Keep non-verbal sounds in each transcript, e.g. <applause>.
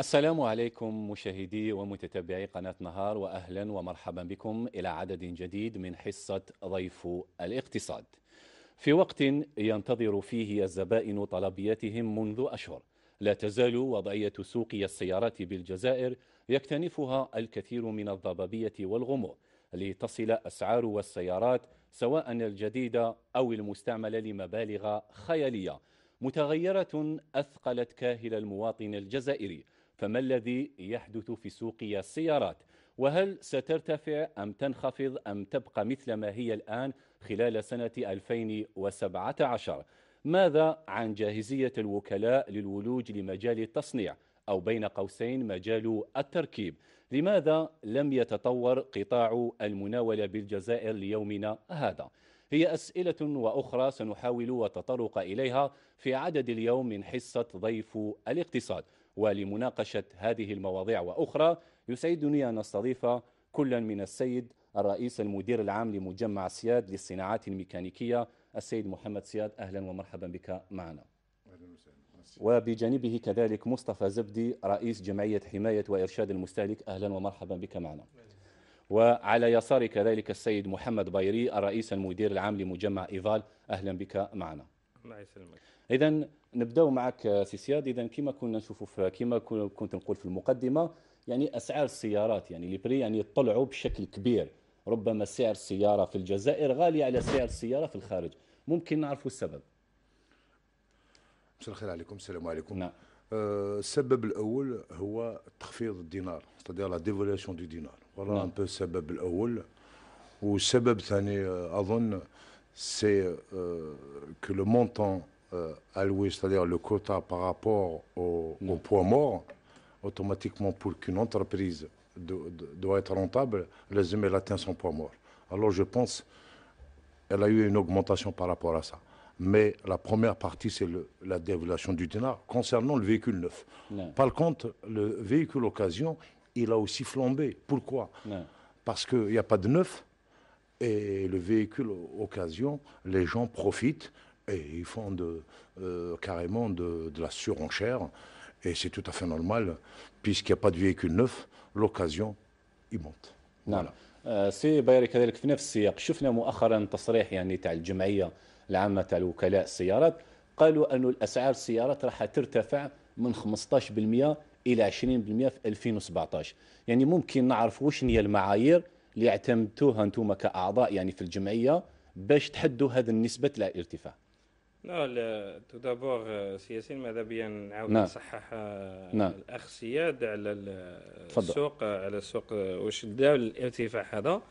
السلام عليكم مشاهدي ومتتبعي قناة نهار وأهلا ومرحبا بكم إلى عدد جديد من حصة ضيف الاقتصاد في وقت ينتظر فيه الزبائن طلبياتهم منذ أشهر لا تزال وضعية سوق السيارات بالجزائر يكتنفها الكثير من الضبابية والغموض لتصل أسعار والسيارات سواء الجديدة أو المستعملة لمبالغ خيالية متغيرة أثقلت كاهل المواطن الجزائري فما الذي يحدث في سوق السيارات وهل سترتفع أم تنخفض أم تبقى مثل ما هي الآن خلال سنة 2017 ماذا عن جاهزية الوكلاء للولوج لمجال التصنيع أو بين قوسين مجال التركيب لماذا لم يتطور قطاع المناولة بالجزائر ليومنا هذا؟ هي أسئلة وأخرى سنحاول التطرق إليها في عدد اليوم من حصة ضيف الاقتصاد ولمناقشة هذه المواضيع وأخرى يسعدني أن أستضيف كلا من السيد الرئيس المدير العام لمجمع سياد للصناعات الميكانيكية السيد محمد سياد أهلا ومرحبا بك معنا وبجانبه كذلك مصطفى زبدي رئيس جمعية حماية وإرشاد المستهلك أهلا ومرحبا بك معنا وعلى يساري كذلك السيد محمد بايري الرئيس المدير العام لمجمع إيفال أهلا بك معنا الله يسلمك إذا نبداو معك آه، سي سياد اذا كما كنا نشوفوا كما كنت نقول في المقدمه يعني اسعار السيارات يعني لي بري يعني طلعوا بشكل كبير ربما سعر السياره في الجزائر غالي على سعر السياره في الخارج ممكن نعرفوا السبب مساء الخير عليكم السلام عليكم نعم. آه، السبب الاول هو تخفيض الدينار ستادير لا ديفولاسيون دي دينار فوالا نعم. ان بو السبب الاول والسبب الثاني آه، اظن سي كو لو مونطون Euh, alloué, c'est-à-dire le quota par rapport au, poids mort, automatiquement pour qu'une entreprise do, doit être rentable, les aînés atteint son poids mort. Alors je pense elle a eu une augmentation par rapport à ça. Mais la première partie, c'est la dévaluation du dinar concernant le véhicule neuf. Par contre, le véhicule occasion, il a aussi flambé. Pourquoi Parce qu'il n'y a pas de neuf et le véhicule occasion, les gens profitent et ils font de, euh, carrément de, de, la surenchère. Et c'est tout à fait normal, puisqu'il n'y a pas de véhicule neuf, l'occasion, il monte. نعم voilà. Euh, سي بايري كذلك في نفس السياق شفنا مؤخرا تصريح يعني تاع الجمعيه العامه تاع وكلاء السيارات قالوا انه الأسعار السيارات راح ترتفع من 15% إلى 20% في 2017 يعني ممكن نعرف واش هي المعايير اللي اعتمدتوها أنتم كأعضاء يعني في الجمعية باش تحدوا هذه النسبة الارتفاع لا تو دابور آه، سي ياسين ماذا بيا نعاود نعم. نصحح آه، نعم. الاخ سياد على السوق آه، على السوق واش دا الارتفاع هذا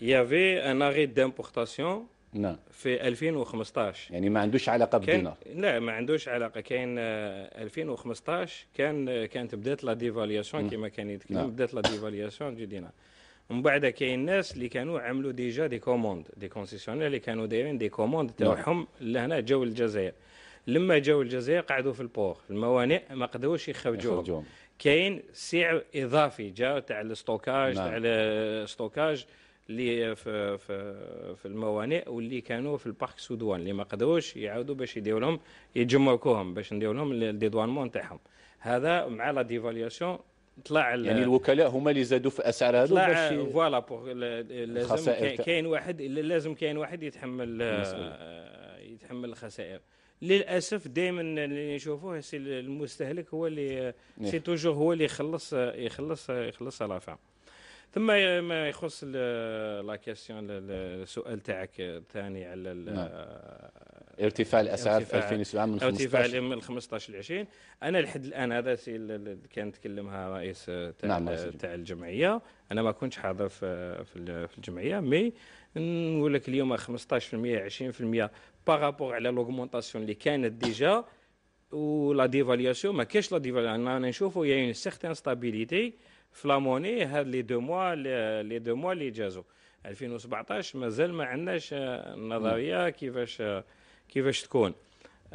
يافي ان اري دامبورتاسيون نعم في 2015 يعني ما عندوش علاقه بالدينار لا ما عندوش علاقه كاين 2015 كان كانت بدات لا ديفالياسيون نعم. كما كان يتكلم بدات لا ديفالياسيون دي دينار ومن بعد كاين الناس اللي كانوا عملوا ديجا دي كوموند دي كونسيسيونير اللي كانوا دايرين دي كوموند نعم. تاعهم لهنا جاو الجزائر لما جاو الجزائر قعدوا في البور الموانئ ما قدروش يخرجوهم كاين سعر اضافي جا تاع الستوكاج نعم. تاع الستوكاج اللي في في في الموانئ واللي كانوا في البارك سودوان اللي ما قدروش يعاودوا باش يديروا لهم يجمركوهم باش نديروا لهم الديدوانمون تاعهم هذا مع لا ديفالياسيون طلع يعني الوكلاء هما اللي زادوا في اسعار هذو طلع فوالا بوغ لازم كاين واحد لازم كاين واحد يتحمل آه، يتحمل الخسائر للاسف دائما اللي نشوفوه سي المستهلك هو اللي إيه. سي توجور هو اللي يخلص يخلص يخلص لافا ثم ما يخص لا كيسيون السؤال تاعك الثاني على نعم. ارتفاع الاسعار في 2007 من 15 ارتفاع من 15 ل 20 انا لحد الان هذا سي كان تكلمها رئيس نعم، تاع نعم تاع الجمعيه انا ما كنتش حاضر في في الجمعيه مي نقول لك اليوم 15% 20% باغابوغ على لوغمونطاسيون اللي كانت ديجا ولا ديفالياسيون ما كاش لا ديفالياسيون انا نشوفوا اون سيغتان ستابيليتي في لا موني هاد لي دو موا لي دو موا اللي جازو 2017 مازال ما عندناش النظريه كيفاش كيفاش تكون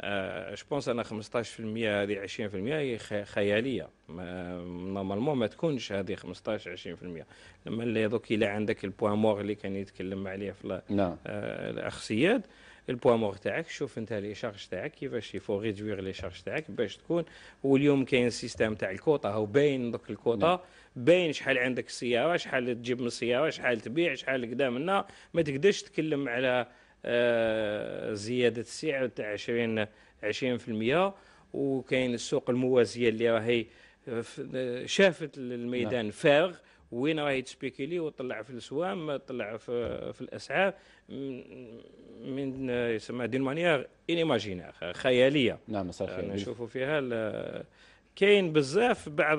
اش بونس انا 15% هذه 20% هي خياليه نورمالمون ما تكونش هذه 15 20% لما اللي دوك الا عندك البوان مور اللي كان يتكلم عليه في نعم الاخ سياد البوان مور تاعك شوف انت لي شارج تاعك كيفاش يفو ريدوير لي شارج تاعك باش تكون واليوم كاين سيستم تاع الكوطه هو باين دوك الكوطه نعم. باين شحال عندك سياره شحال تجيب من السياره شحال تبيع شحال كدا منا ما تقدرش تكلم على آه، زيادة السعر تاع 20 20% وكاين السوق الموازية اللي راهي شافت الميدان نعم. فارغ وين راهي تسبيكيلي وطلع في السوام طلع في, في الاسعار من يسمى دي مانيير انيماجينير خياليه نعم صحيح نشوفوا فيها كاين بزاف بعض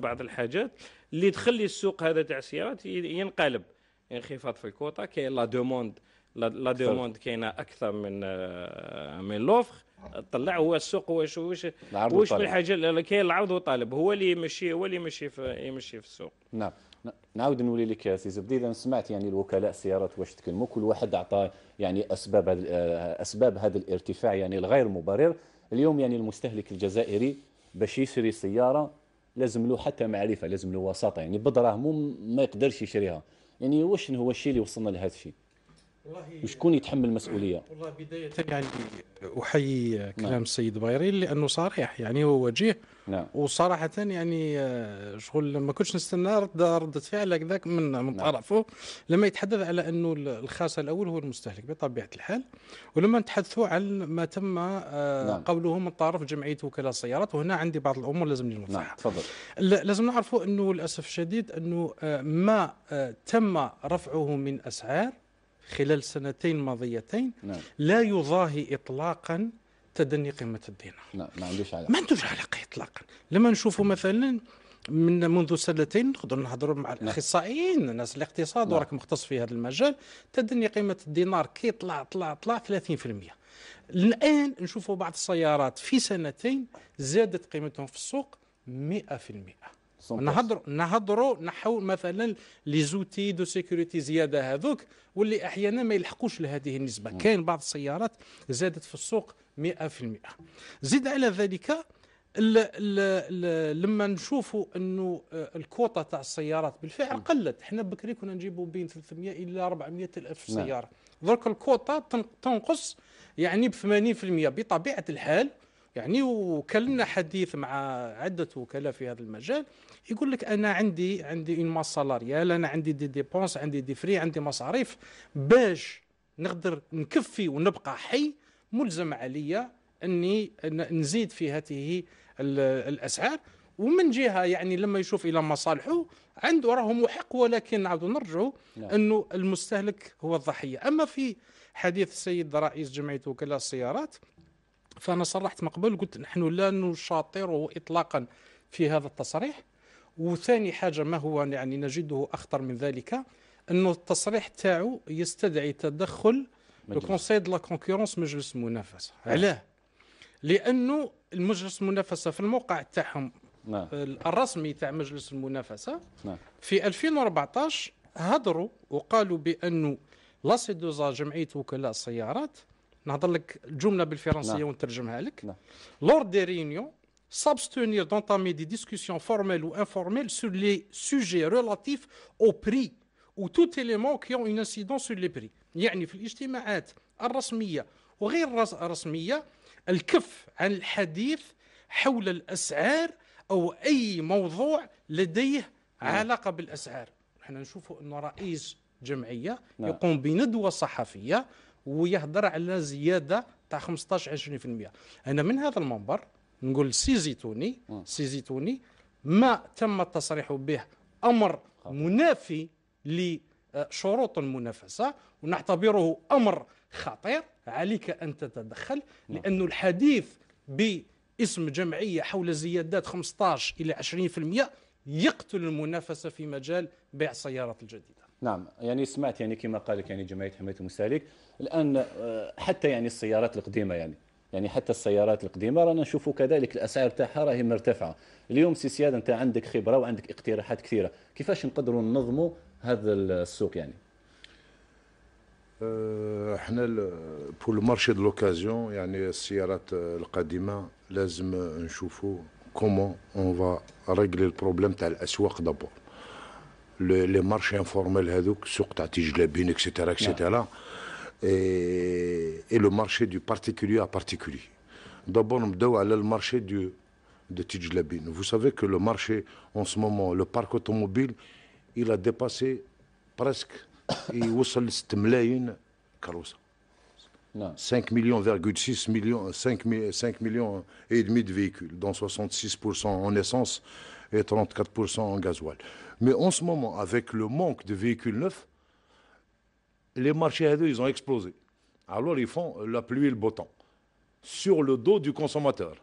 بعض الحاجات اللي تخلي السوق هذا تاع السيارات ينقلب انخفاض في الكوطه كاين لا دوموند لا ديموند كاينه اكثر من آه، من لوفر طلع هو السوق هو واش واش واش من الحاجه كاين العرض والطلب هو اللي يمشي هو اللي يمشي في يمشي في السوق نعم نعاود نولي لك سي زبدي اذا سمعت يعني الوكلاء السيارات واش تكلموا كل واحد اعطى يعني اسباب آه، اسباب هذا الارتفاع يعني الغير مبرر اليوم يعني المستهلك الجزائري باش يشري سياره لازم له حتى معرفه لازم له وساطه يعني بدراهمو ما يقدرش يشريها يعني واش هو الشيء اللي وصلنا لهذا الشيء وشكون يتحمل المسؤوليه؟ والله بدايه يعني احيي نعم. كلام نعم. السيد بايرين لانه صريح يعني هو وجيه نعم. وصراحه يعني آه، شغل ما كنتش نستنى رده فعل هكذاك من من نعم. طرفه لما يتحدث على انه الخاص الاول هو المستهلك بطبيعه الحال ولما نتحدثوا عن ما تم آه، نعم. قوله من طرف جمعيه وكلاء السيارات وهنا عندي بعض الامور لازم نوضحها نعم. تفضل لازم نعرفوا انه للاسف الشديد انه آه، ما تم رفعه من اسعار خلال سنتين ماضيتين نعم. لا يضاهي إطلاقا تدني قيمة الدينار نعم ما عندوش علاقة ما عندوش علاقة إطلاقا لما نشوفوا مثلا من منذ سنتين نقدروا نهضروا مع نعم. الاخصائيين ناس الاقتصاد وراك نعم. مختص في هذا المجال تدني قيمه الدينار كي طلع طلع طلع 30% الان نشوفوا بعض السيارات في سنتين زادت قيمتهم في السوق 100% نهضروا نهضروا نحو مثلا لي زوتي دو سيكوريتي زياده هذوك واللي احيانا ما يلحقوش لهذه النسبه كاين بعض السيارات زادت في السوق 100% زيد على ذلك لما نشوفوا انه آه، الكوطه تاع السيارات بالفعل قلت احنا بكري كنا نجيبوا بين 300 الى 400 الف نعم. سياره درك الكوطه تنقص يعني ب 80% بطبيعه الحال يعني وكلنا حديث مع عده وكلاء في هذا المجال يقول لك انا عندي عندي اون ماس سالاريال انا عندي دي ديبونس عندي دي فري عندي مصاريف باش نقدر نكفي ونبقى حي ملزم عليا اني نزيد في هذه الاسعار ومن جهه يعني لما يشوف الى مصالحه عنده راه محق ولكن نعاودو نرجعوا نعم. انه المستهلك هو الضحيه اما في حديث السيد رئيس جمعيه وكلاء السيارات فانا صرحت من قبل قلت نحن لا نشاطر اطلاقا في هذا التصريح وثاني حاجه ما هو يعني نجده اخطر من ذلك انه التصريح تاعو يستدعي تدخل لو كونسي دو لا كونكورونس مجلس المنافسه علاه لانه المجلس المنافسه في الموقع تاعهم نعم. الرسمي تاع مجلس المنافسه نعم. في 2014 هدروا وقالوا بانه لا دوزا جمعيه وكلاء السيارات نهضر لك الجمله نعم. بالفرنسيه ونترجمها لك لور دي ريونيون s'abstenir d'entamer des discussions formelles ou informelles sur les sujets relatifs au prix ou tout élément qui ont une incidence sur les prix. يعني في الاجتماعات الرسمية وغير الرسمية الكف عن الحديث حول الأسعار أو أي موضوع لديه نعم. علاقة بالأسعار. نحن نشوف أن رئيس جمعية نعم. يقوم بندوة صحفية ويهضر على زياده تاع 15 20% انا من هذا المنبر نقول سي زيتوني سي زيتوني ما تم التصريح به امر منافي لشروط المنافسه ونعتبره امر خطير عليك ان تتدخل لانه الحديث باسم جمعيه حول زيادات 15 الى 20% يقتل المنافسه في مجال بيع السيارات الجديده نعم يعني سمعت يعني كما قال لك يعني جمعيه حمايه المستهلك الان آه، حتى يعني السيارات القديمه يعني يعني حتى السيارات القديمه رانا نشوفوا كذلك الاسعار تاعها راهي مرتفعه اليوم سي سياد انت عندك خبره وعندك اقتراحات كثيره كيفاش نقدروا ننظموا هذا السوق يعني احنا بول المارشي مارشي دو لوكازيون يعني السيارات القديمه لازم نشوفوا كومون اون فا ريغلي البروبليم تاع الاسواق دابور les marchés informels hadouk, etc etc et, le marché du particulier à particulier d'abord le aller du de Tijlabine. vous savez que le marché en ce moment le parc automobile il a dépassé presque 5 <coughs> millions, 6 millions, 5, 5 millions et demi de véhicules, dont 66% en essence et 34% en gasoil. Mais en ce moment, avec le manque de véhicules neufs, les marchés à ils ont explosé. Alors ils font la pluie et le beau temps sur le dos du consommateur.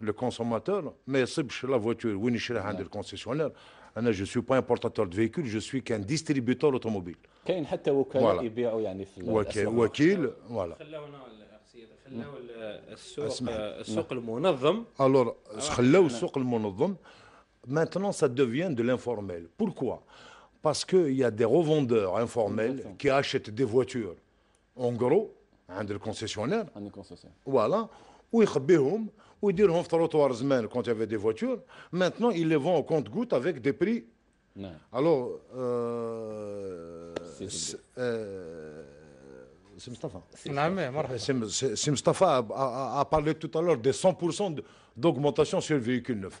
Le consommateur, mais c'est la voiture, le concessionnaire, ah je ne suis pas importateur de véhicules, je suis qu'un distributeur automobile. Voilà. voilà. السوق السوق le الور Maintenant, ça devient de l'informel. Pourquoi Parce qu'il y a des revendeurs informels qui achètent des voitures. En gros, عند الكونسيسيونير Ils ou ils y ويديرهم semaines quand il y avait des voitures. Maintenant, ils les vendent au compte goutte avec des prix Alors, a parlé tout à l'heure des 100% d'augmentation sur le véhicule neuf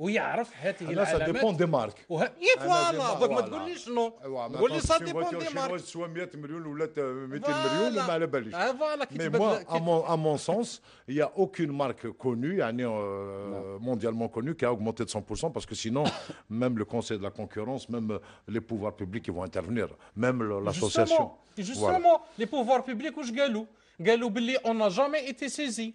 Et là, ça dépend des marques. مارك وه... à mon sens il n'y a aucune marque connue ni euh, mondialement connue qui a augmenté de 100% parce que sinon <laughs> même le conseil de la concurrence même euh, les pouvoirs publics ils vont intervenir même l'association justement, les pouvoirs publics on n'a jamais été saisi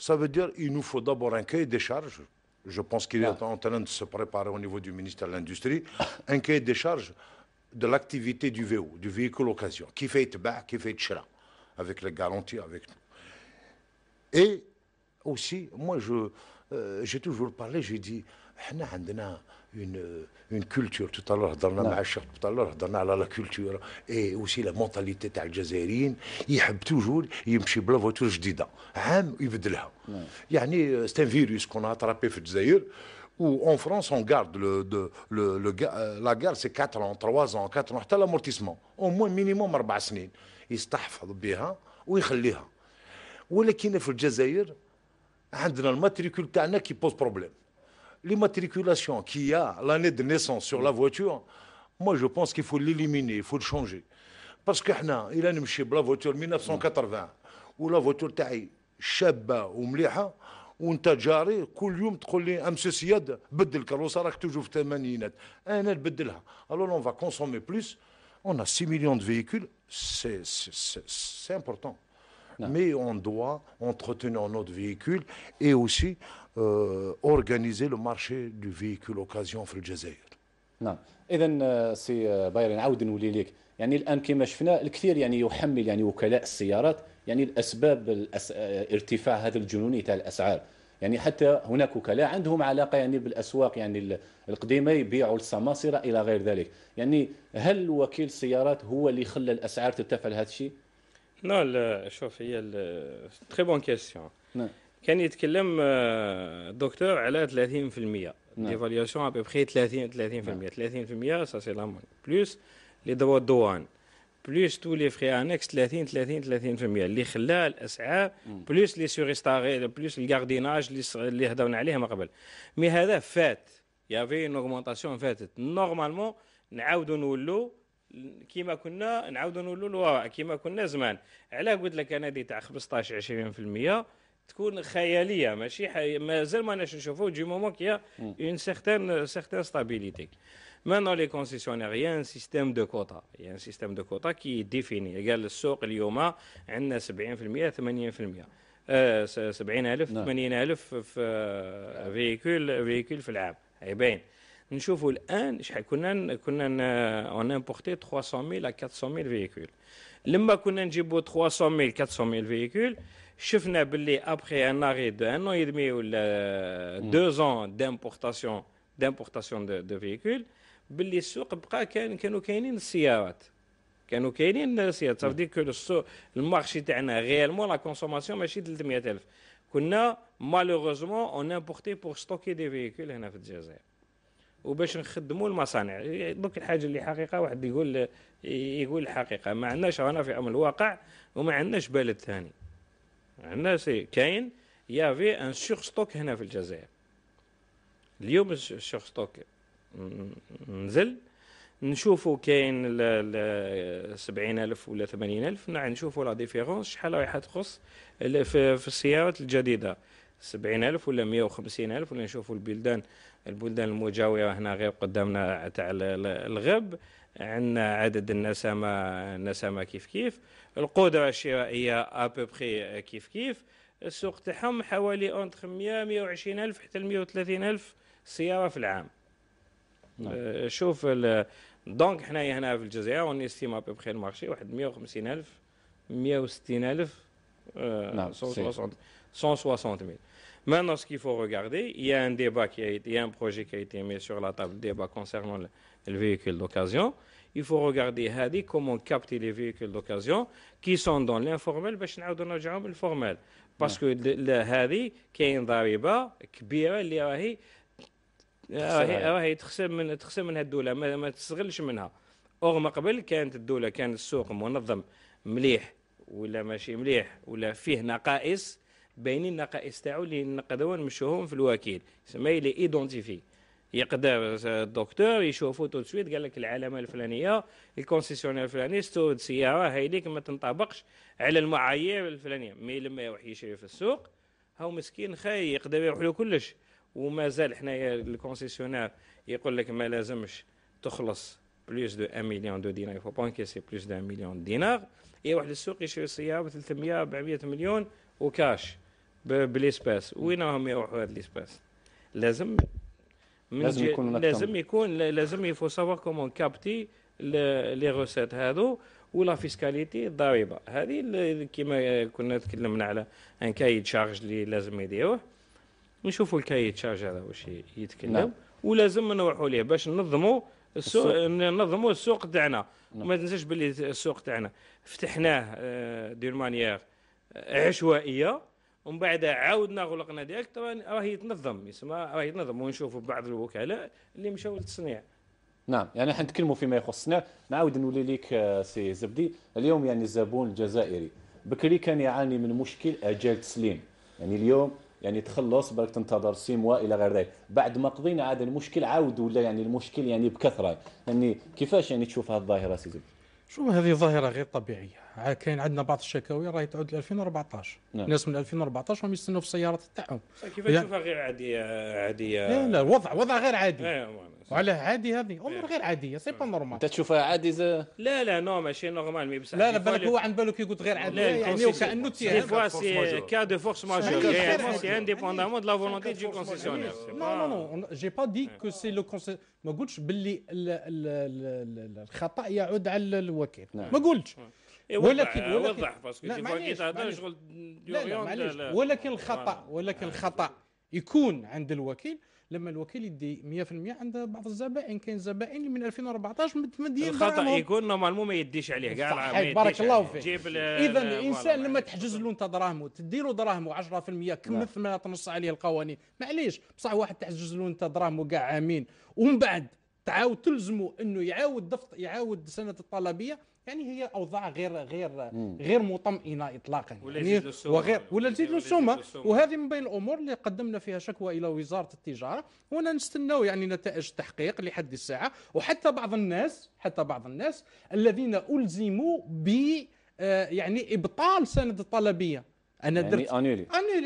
Ça veut dire qu'il nous faut d'abord un cahier des charges. Je pense qu'il est ah. en train de se préparer au niveau du ministère de l'Industrie. Un cahier des charges de l'activité du VO, du véhicule occasion, qui fait bas, qui fait là, avec les garanties, avec nous. Et aussi, moi, je, euh, j'ai toujours parlé, j'ai dit, احنا عندنا اون اون كولتور تو هضرنا مع نعم. الشيخ تالور هضرنا على لا كولتور اي وسي لا مونتاليتي تاع الجزائريين يحب توجور يمشي بلا فوتور جديده عام يبدلها نعم. يعني سيت ان فيروس كون اترابي في الجزائر و اون France, اون garde لو لو le, le, la guerre, 4 اون 3 ans, 4 حتى لامورتيسمون او moins مينيموم 4 سنين يستحفظ بها ويخليها. ولكن في الجزائر عندنا الماتريكول تاعنا كي بوز بروبليم. l'immatriculation qu'il y a, l'année de naissance sur la voiture, moi je pense qu'il faut l'éliminer, il faut le changer. Parce que il a la voiture 1980 où la voiture تاعي شابه ومليحه وانت جاري كل يوم تقول لي ام سي سياد بدل كروسه راك توجو في الثمانينات انا نبدلها Alors on va consommer plus, on a 6 millions de véhicules. C'est important. important, mais on doit entretenir notre véhicule et aussi اورغانيزي لو مارشي دو فيكول اوكازيون في الجزائر نعم اذا آه، سي آه، باير نعاود نولي ليك يعني الان كما شفنا الكثير يعني يحمل يعني وكلاء السيارات يعني الاسباب الأس... آه، ارتفاع هذا الجنوني تاع الاسعار يعني حتى هناك وكلاء عندهم علاقه يعني بالاسواق يعني القديمه يبيعوا السماصره الى غير ذلك يعني هل وكيل السيارات هو اللي خلى الاسعار ترتفع لهذا الشيء؟ لا لا شوف هي تري بون كيسيون كان يتكلم آه، الدكتور على 30% ديفالياسيون ابوبخي 30 30% 30% سا سي لا بلوس لي دوا دوان بلوس تو لي فري انكس 30 30 30% اللي خلى الاسعار بلوس لي سوريستاغي بلوس الكارديناج اللي هضرنا عليه من قبل مي هذا فات يافي اون اوغمونتاسيون فاتت نورمالمون نعاودو نولو كيما كنا نعاودو نولو للوراء كيما كنا زمان علاه قلت لك انا دي تاع 15 20% تكون خياليه ماشي مازال ما ناش نشوفوا دي مومون كيا اون سيغتان سيغتان ستابيليتي مان لي concessionnaires, il y a un système de quotas. Il y a un système قال السوق اليوم عندنا 70% 80% 70000 80000 في فييكول فييكول في العام هي eh باين نشوفوا الان شحال كنا كنا اون امبورتي 300000 ل 400000 فييكول لما كنا نجيبوا 300 400000 فييكول شفنا باللي ابخي ان اري دو ان يدمي ولا دو زون دامبورتاسيون دامبورتاسيون دو, دو فيكول باللي السوق بقى كان كانوا كاينين السيارات كانوا كاينين السيارات صافي كو السوق المارشي تاعنا غيالمون لا كونسوماسيون ماشي 300000 كنا مالوغوزمون اون امبورتي بور ستوكي دي فيكول هنا في الجزائر وباش نخدموا المصانع دوك الحاجه اللي حقيقه واحد يقول يقول الحقيقه ما عندناش رانا في امر الواقع وما عندناش بلد ثاني عندنا سي كاين يافي ان سيغ ستوك هنا في الجزائر اليوم سيغ ستوك نزل نشوفوا كاين سبعين ألف ولا ثمانين ألف نعم، نشوفوا لا ديفيرونس شحال رايحه تخص في السيارات الجديدة سبعين ألف ولا مية وخمسين ألف ولا نشوفوا البلدان البلدان المجاورة هنا غير قدامنا تاع الغرب عندنا عدد النسامة النسامة كيف كيف القدره الشرائيه ابوبخي euh, كيف كيف السوق تاعهم حوالي اونتر 100 120 الف حتى 130 الف سياره في العام نعم. آه، شوف دونك حنايا هنا في الجزائر اون استيم ابوبخي المارشي واحد 150 الف 160 الف آه، نعم 160 160 Maintenant, ce qu'il faut regarder, il y a un débat qui a été, il y a un projet qui a été mis sur la table, débat concernant le véhicule d'occasion. il faut regarder هذه comment capter les véhicules d'occasion qui sont dans l'informel باش نعاودو نرجعهم للفورمال باسكو هذه كاين ضريبه كبيره اللي راهي راهي راهي تخسر من تخسر من الدوله ما, ما تستغلش منها ما قبل كانت الدوله كان السوق منظم مليح ولا ماشي مليح ولا فيه نقائص باينين النقائص تاعو اللي نقدروا نمشوهم في الوكيل سمي لي ايدونتيفي يقدر الدكتور يشوفه تو سويت قال لك العلامه الفلانيه الكونسيسيونير الفلاني استورد سياره هيديك ما تنطبقش على المعايير الفلانيه مي لما يروح يشري في السوق هاو مسكين خاي يقدر يروح له كلش ومازال حنايا الكونسيسيونير يقول لك ما لازمش تخلص بلوس دو 1 مليون دو دينار فو بانكيسي بلوس دو 1 مليون دينار يروح للسوق يشري سياره ب 300 400 مليون وكاش بليسباس وين راهم يروحوا هذا ليسباس لازم لازم يكون هناك لازم يكون لازم يفو سافوار كومون كابتي لي روسيت هادو ولا فيسكاليتي الضريبه هذه كما كنا تكلمنا على ان كايد شارج اللي لازم يديروه نشوفوا الكايد شارج هذا واش يتكلم نعم. ولازم نروحوا ليه باش ننظموا السوق, السوق. ننظموا السوق تاعنا نعم. وما تنساش باللي السوق تاعنا فتحناه دون آه، مانيير عشوائيه ومن بعد عاودنا غلقنا ديريكت راه يتنظم يسمى راه يتنظم ونشوفوا بعض الوكلاء اللي مشاو للتصنيع نعم يعني حنا نتكلموا فيما يخص الصناع نعاود نولي ليك آه، سي زبدي اليوم يعني الزبون الجزائري بكري كان يعاني من مشكل اجال تسليم يعني اليوم يعني تخلص بالك تنتظر سيموا الى غير ذلك بعد ما قضينا عاد المشكل عاود ولا يعني المشكل يعني بكثره يعني كيفاش يعني تشوف هذه الظاهره سي زبدي شوف هذه ظاهره غير طبيعيه كاين عندنا بعض الشكاوي راهي تعود ل 2014 نعم. ناس من 2014 هم يستنوا في السيارات تاعهم كيفاش تشوفها غير عاديه عاديه لا لا وضع وضع غير عادي إيه، وعلى عادي هذه امور إيه. غير عاديه سي با نورمال انت تشوفها عادي زي... لا لا نو ماشي نورمال مي بصح لا لا بالك هو عن بالك يقول غير عادي يعني وكانه تي دي فوا سي كا دو فورس ماجور سي انديبوندامون دو لا فولونتي دو كونسيسيونير نو نو نو جي با دي كو سي لو ما قلتش باللي الخطا يعود على الوكيل ما قلتش إيه، ولكن وضح باسكو لا معليش ولكن الخطا آه. ولكن آه. الخطا يكون عند الوكيل لما الوكيل يدي 100% عند بعض الزبائن كاين زبائن من 2014 مدين الخطا يكون نورمالمون ما يديش عليه كاع بارك الله فيك اذا الانسان لما تحجز له انت دراهمه تدي له دراهمه 10% كم نعم. ما تنص عليه القوانين معليش بصح واحد تحجز له انت دراهمه كاع عامين ومن بعد تعاود تلزمه انه يعاود دفط يعاود سنه الطلبيه يعني هي اوضاع غير غير غير مطمئنه اطلاقا يعني وغير ولا تزيد السومه وهذه من بين الامور اللي قدمنا فيها شكوى الى وزاره التجاره وانا نستناو يعني نتائج التحقيق لحد الساعه وحتى بعض الناس حتى بعض الناس الذين الزموا ب آه، يعني ابطال سند الطلبيه انا يعني درت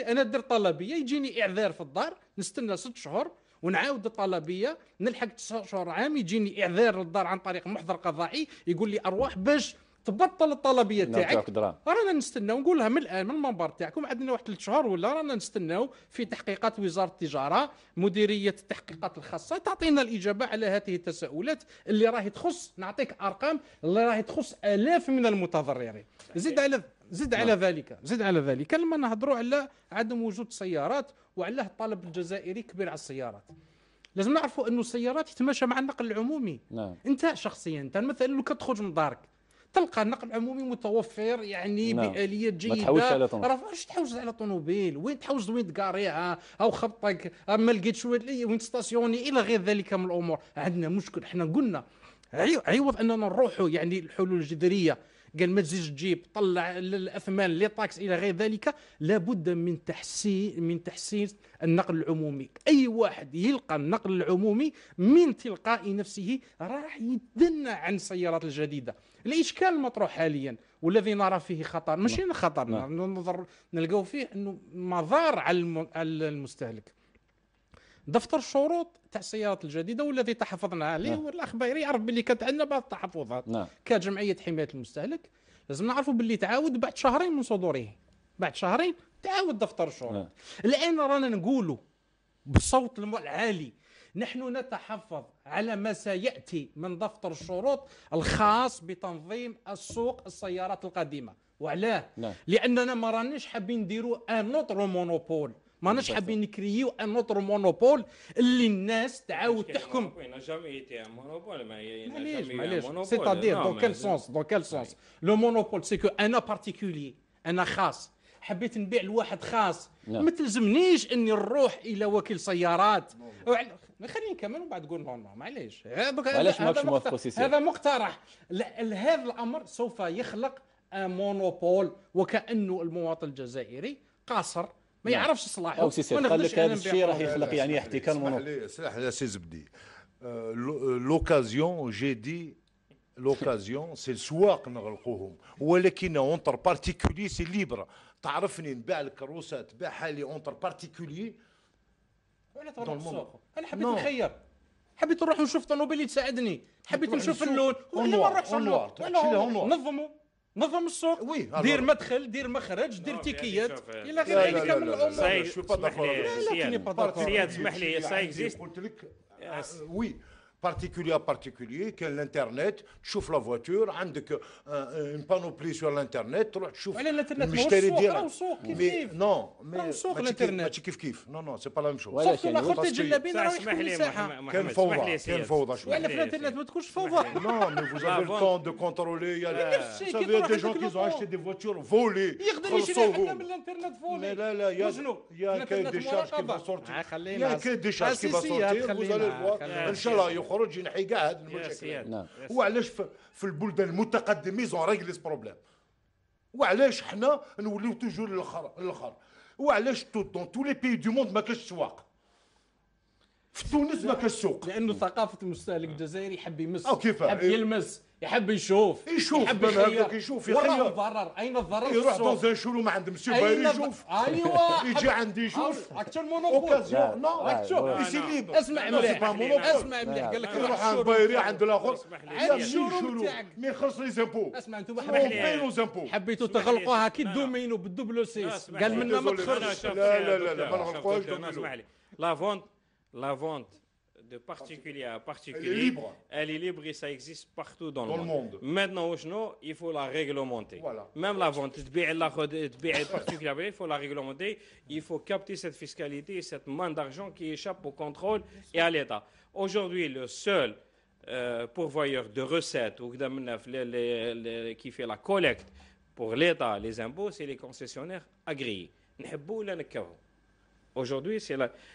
انا درت طلبيه يجيني اعذار في الدار نستنى ست شهور ونعاود الطلبيه نلحق تسع شهور عام يجيني اعذار للدار عن طريق محضر قضائي يقول لي ارواح باش تبطل الطلبيه تاعك رانا نستناو نقول لها من الان من المنبر تاعكم عندنا واحد ثلاث شهور ولا رانا نستناو في تحقيقات وزاره التجاره مديريه التحقيقات الخاصه تعطينا الاجابه على هذه التساؤلات اللي راهي تخص نعطيك ارقام اللي راهي تخص الاف من المتضررين زيد على زد نعم. على ذلك زد على ذلك لما نهضروا على عدم وجود سيارات وعلى الطلب الجزائري كبير على السيارات لازم نعرفوا انه السيارات تتماشى مع النقل العمومي نعم. انت شخصيا انت مثلا لو كتخرج من دارك تلقى النقل العمومي متوفر يعني نعم. باليات جيده ما تحوش على طوموبيل تحوز على طوموبيل وين تحوز وين تكاريها او خبطك ما لقيتش وين تستاسيوني الى غير ذلك من الامور عندنا مشكل احنا قلنا عوض اننا نروحوا يعني الحلول الجذريه قال ما تزيدش تجيب طلع الاثمان لي طاكس الى غير ذلك لابد من تحسين من تحسين النقل العمومي اي واحد يلقى النقل العمومي من تلقاء نفسه راح يتدنى عن السيارات الجديده الاشكال المطروح حاليا والذي نرى فيه خطر ماشي نعم. خطر نعم. نلقاو فيه انه مضار على المستهلك دفتر الشروط تاع السيارات الجديده والذي تحفظنا عليه نعم. والاخ بايري يعرف باللي كانت عندنا بعض التحفظات نعم. كجمعيه حمايه المستهلك لازم نعرفوا باللي تعاود بعد شهرين من صدوره بعد شهرين تعاود دفتر الشروط نعم. الان رانا نقولوا بصوت العالي نحن نتحفظ على ما سياتي من دفتر الشروط الخاص بتنظيم السوق السيارات القديمه وعلاه نعم. لاننا ما رانيش حابين نديروا ان نوتر مونوبول ماناش حابين نكريو ان اوتر مونوبول اللي الناس تعاود تحكم معليش معليش سيتادير دون سونس دون سونس لو مونوبول سي كو انا بارتيكولي انا خاص حبيت نبيع لواحد خاص ما تلزمنيش اني نروح الى وكيل سيارات خليني نكمل ومن بعد نقول نو نو معليش علاش ماكش موافق هذا مقترح هذا الامر سوف يخلق مونوبول وكانه المواطن الجزائري قاصر ما نعم. يعرفش صلاحه او سي قال لك هذا الشيء راح يخلق يعني احتكار اسمح لي سي زبدي أه، أه، لوكازيون جي دي لوكازيون سي السواق نغلقوهم ولكن اونتر بارتيكولي سي ليبر تعرفني نباع لك الروسه لي اونتر بارتيكولي انا تروح السوق انا حبيت نخير حبيت نروح نشوف طنوبيل تساعدني حبيت نشوف اللون ولا ما نروحش نظموا نظم السوق وي دير مدخل دير مخرج دير تيكيات الى غير ذلك من الامور سيد اسمح لي سياد سمح لي سا اكزيست وي particulier à particulier, que l'Internet, chauffe la voiture, hein, euh, euh, une panoplie sur l'Internet, tu chauffes l'Internet, mais non, mais l'Internet. Tu kiffes kiff. Non, non, c'est pas la même chose. Sauf que la خلطة الجلابين راهو يحكم المساحة. كان فوضى، كان فوضى Non, mais vous avez le temps de contrôler. Il y a, des gens qui ont acheté des voitures volées. Il y a des الانترنت فولي. لا لا, il y a, il y a des charges qui vont sortir. Ah, il y a des charges ah, qui vont sortir. Ah, vous allez voir. Inch'Allah, يخرج ينحي كاع هذا المشاكل هو علاش في البلدان المتقدمه زون ريغليز بروبليم وعلاش حنا نوليو توجور للاخر للاخر وعلاش دون تو لي بي دو موند ما كاش سواق في تونس ما كاش سوق لانه ثقافه المستهلك الجزائري يحب يمس كيف يحب إيه. يلمس يحب يشوف يشوف يحب يحب يشوف يحب الضرر اين الضرر يروح دون شورو ما عند مسيو باير يشوف ايوا <laughs> يجي عندي أيوة. يشوف اكثر مونوبول يسي اسمع مليح اسمع مليح قال لك يروح عند بايري عند الاخر عند الشورو تاعك ما يخلص لي زامبو اسمع انتم حبيتوا حبيتوا تغلقوها كي دومينو بالدوبلو سيس قال منا ما تخرجش يعني، لا لا لا ما نغلقوهاش اسمع لي لا فونت la vente de particuliers à particulier, elle est libre. et ça existe partout dans, le, monde. Maintenant, il faut la réglementer. Même la vente, de il faut la réglementer. Il faut capter cette fiscalité et cette main d'argent qui échappe au contrôle et à l'État. Aujourd'hui, le seul euh, pourvoyeur de recettes ou qui fait la collecte pour l'État, les impôts, c'est les concessionnaires agréés. Aujourd'hui,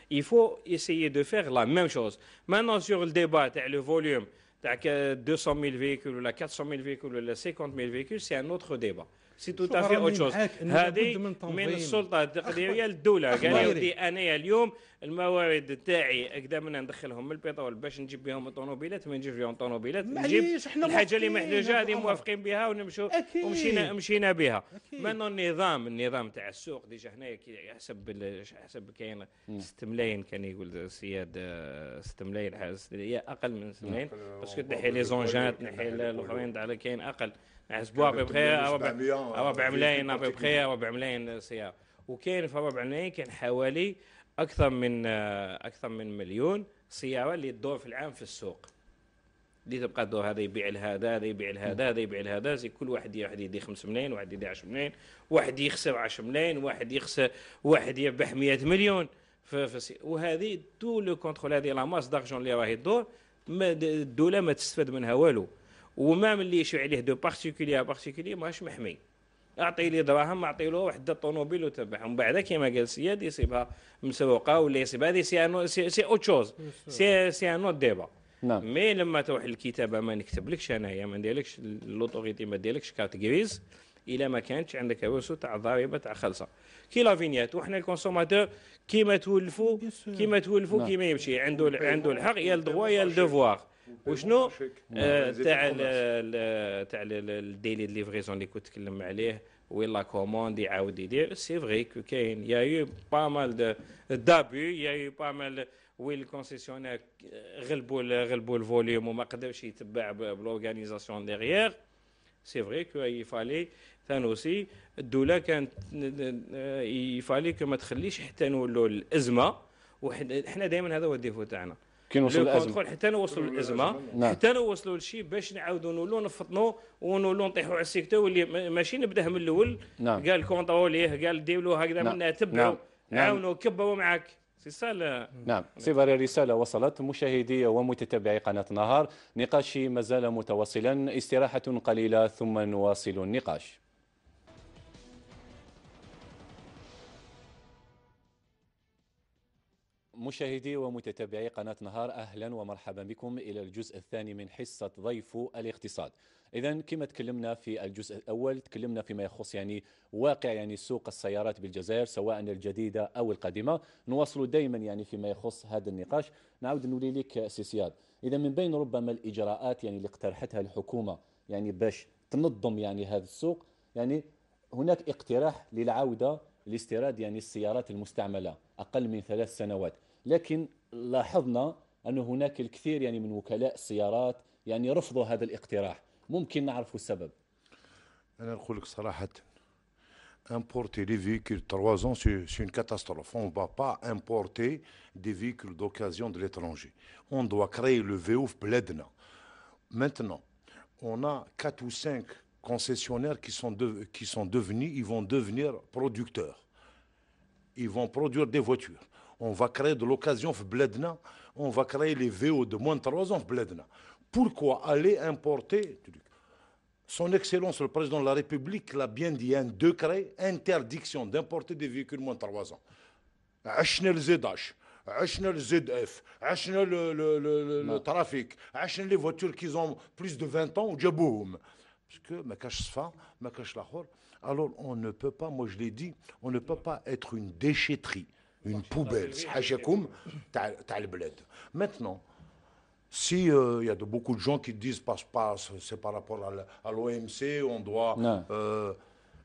il faut essayer de faire la même chose. Maintenant, sur le débat, le volume, 200 000 véhicules, 400 000 véhicules, 50 000 véhicules, c'est un autre débat. سي تو تافي او تشوز هذه من, من السلطه التقديريه للدوله قال لي انا اليوم الموارد تاعي اكدا من ندخلهم من البترول باش نجيب بهم الطوموبيلات ما نجيبش بهم الطوموبيلات نجيب الحاجه اللي محتاجها هذه موافقين بها ونمشوا ومشينا مشينا بها من النظام النظام تاع السوق ديجا هنايا حسب حسب كاين 6 ملايين كان يقول السياد 6 آه، ملايين هي اقل من 6 ملايين باسكو تنحي لي زونجان تنحي الاخرين على كاين اقل اسبوع ببخير ربع ربع ملايين ببخير ربع ملايين سياره وكاين في ربع ملايين كان حوالي اكثر من آه، اكثر من مليون سياره اللي تدور في العام في السوق اللي تبقى تدور هذا يبيع لهذا هذا يبيع لهذا هذا يبيع لهذا زي كل واحد واحد يدي 5 ملايين واحد يدي 10 ملايين واحد يخسر 10 ملايين واحد يخسر واحد يربح 100 مليون وهذه تو لو كونترول هذه لا ماس دارجون اللي راهي تدور الدوله ما تستفاد منها والو ومام اللي يشوي عليه دو بارتيكولي بارتيكولي ماهوش محمي اعطي لي دراهم اعطي له واحد الطوموبيل وتبعها ومن بعد كيما قال السياد يصيبها مسروقه ولا يصيب هذه سي انو سي, سي اوتشوز سي سي انو ديبا نعم مي لما تروح الكتابه ما نكتبلكش انايا ما نديرلكش لوتوريتي ما نديرلكش كارت غريز الا ما كانتش عندك روسو تاع الضريبه تاع خلصه كي لا فينيات وحنا الكونسوماتور كيما تولفوا كيما تولفوا نعم. كيما يمشي عنده عنده الحق يا الدغوا يا الدوفوار وشنو آه، نعم. تاع تاع الديلي دو ليفريزون اللي كنت تكلم عليه وين لا كوموند يعاود يدير سي فري كو كاين يا يو با مال دابي يا يو با مال وين الكونسيسيونير غلبوا غلبوا الفوليوم وما قدرش يتبع بلورغانيزاسيون ديغيير سي فري كو يفالي ثان اوسي الدوله كانت يفالي آه، كو ما تخليش حتى نولوا الازمه وحنا دائما هذا هو الديفو تاعنا كي نوصلوا للازمه حتى نوصلوا للازمه نعم. حتى نوصلوا لشي باش نعاودوا نولوا نفطنوا ونولوا نطيحوا على السيكتور واللي ماشي نبداه من الاول نعم. قال كونتروليه قال ديروا هكذا نعم. تبعوا نعم. نعم. عاونوا كبروا معك رسالة نعم صبر رسالة وصلت مشاهدي ومتتبعي قناة نهار نقاشي مازال متواصلا استراحة قليلة ثم نواصل النقاش مشاهدي ومتتابعي قناة نهار أهلا ومرحبا بكم إلى الجزء الثاني من حصة ضيف الاقتصاد إذا كما تكلمنا في الجزء الأول تكلمنا فيما يخص يعني واقع يعني سوق السيارات بالجزائر سواء الجديدة أو القديمة نواصل دائما يعني فيما يخص هذا النقاش نعود نولي لك سيسياد إذا من بين ربما الإجراءات يعني اللي اقترحتها الحكومة يعني باش تنظم يعني هذا السوق يعني هناك اقتراح للعودة لاستيراد يعني السيارات المستعملة أقل من ثلاث سنوات لكن لاحظنا أن هناك الكثير يعني من وكلاء السيارات يعني رفضوا هذا الاقتراح ممكن نعرف السبب أنا أقول لك صراحة importer des véhicules trois ans, c'est une catastrophe. On ne va pas importer des véhicules d'occasion de l'étranger. On doit créer le VOF Bledna. Maintenant, on a 4 ou 5 concessionnaires qui sont, qui sont devenus, ils vont devenir producteurs. Ils vont produire des voitures. On va créer de l'occasion Bledna, on va créer les VO de moins de 3 ans Bledna. Pourquoi aller importer Son Excellence le Président de la République l'a bien dit, un décret interdiction d'importer des véhicules moins de 3 ans. عشنا le, le le, trafic le trafic, voitures les voitures qui ont plus de 20 ans وجابوهم باسكو ما كاش ma ne la pas, alors on ne peut pas moi je l'ai dit on ne peut pas être une déchetterie une poubelle, Maintenant, si euh, il y a de, beaucoup de gens qui disent passe passe, c'est par rapport à l'OMC, on doit. Euh,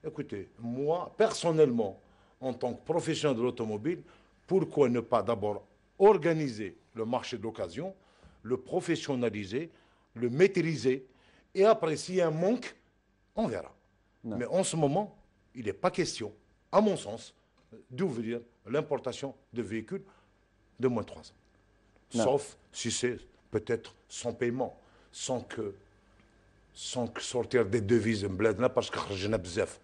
écoutez, moi personnellement, en tant que professionnel de l'automobile, pourquoi ne pas d'abord organiser le marché de l'occasion, le professionnaliser, le maîtriser, et après s'il y a un manque, on verra. Mais en ce moment, il n'est pas question, à mon sens, d'ouvrir l'importation de véhicules de moins de 3 ans. Sauf si c'est peut-être sans paiement, sans que sans sortir des devises bledna parce que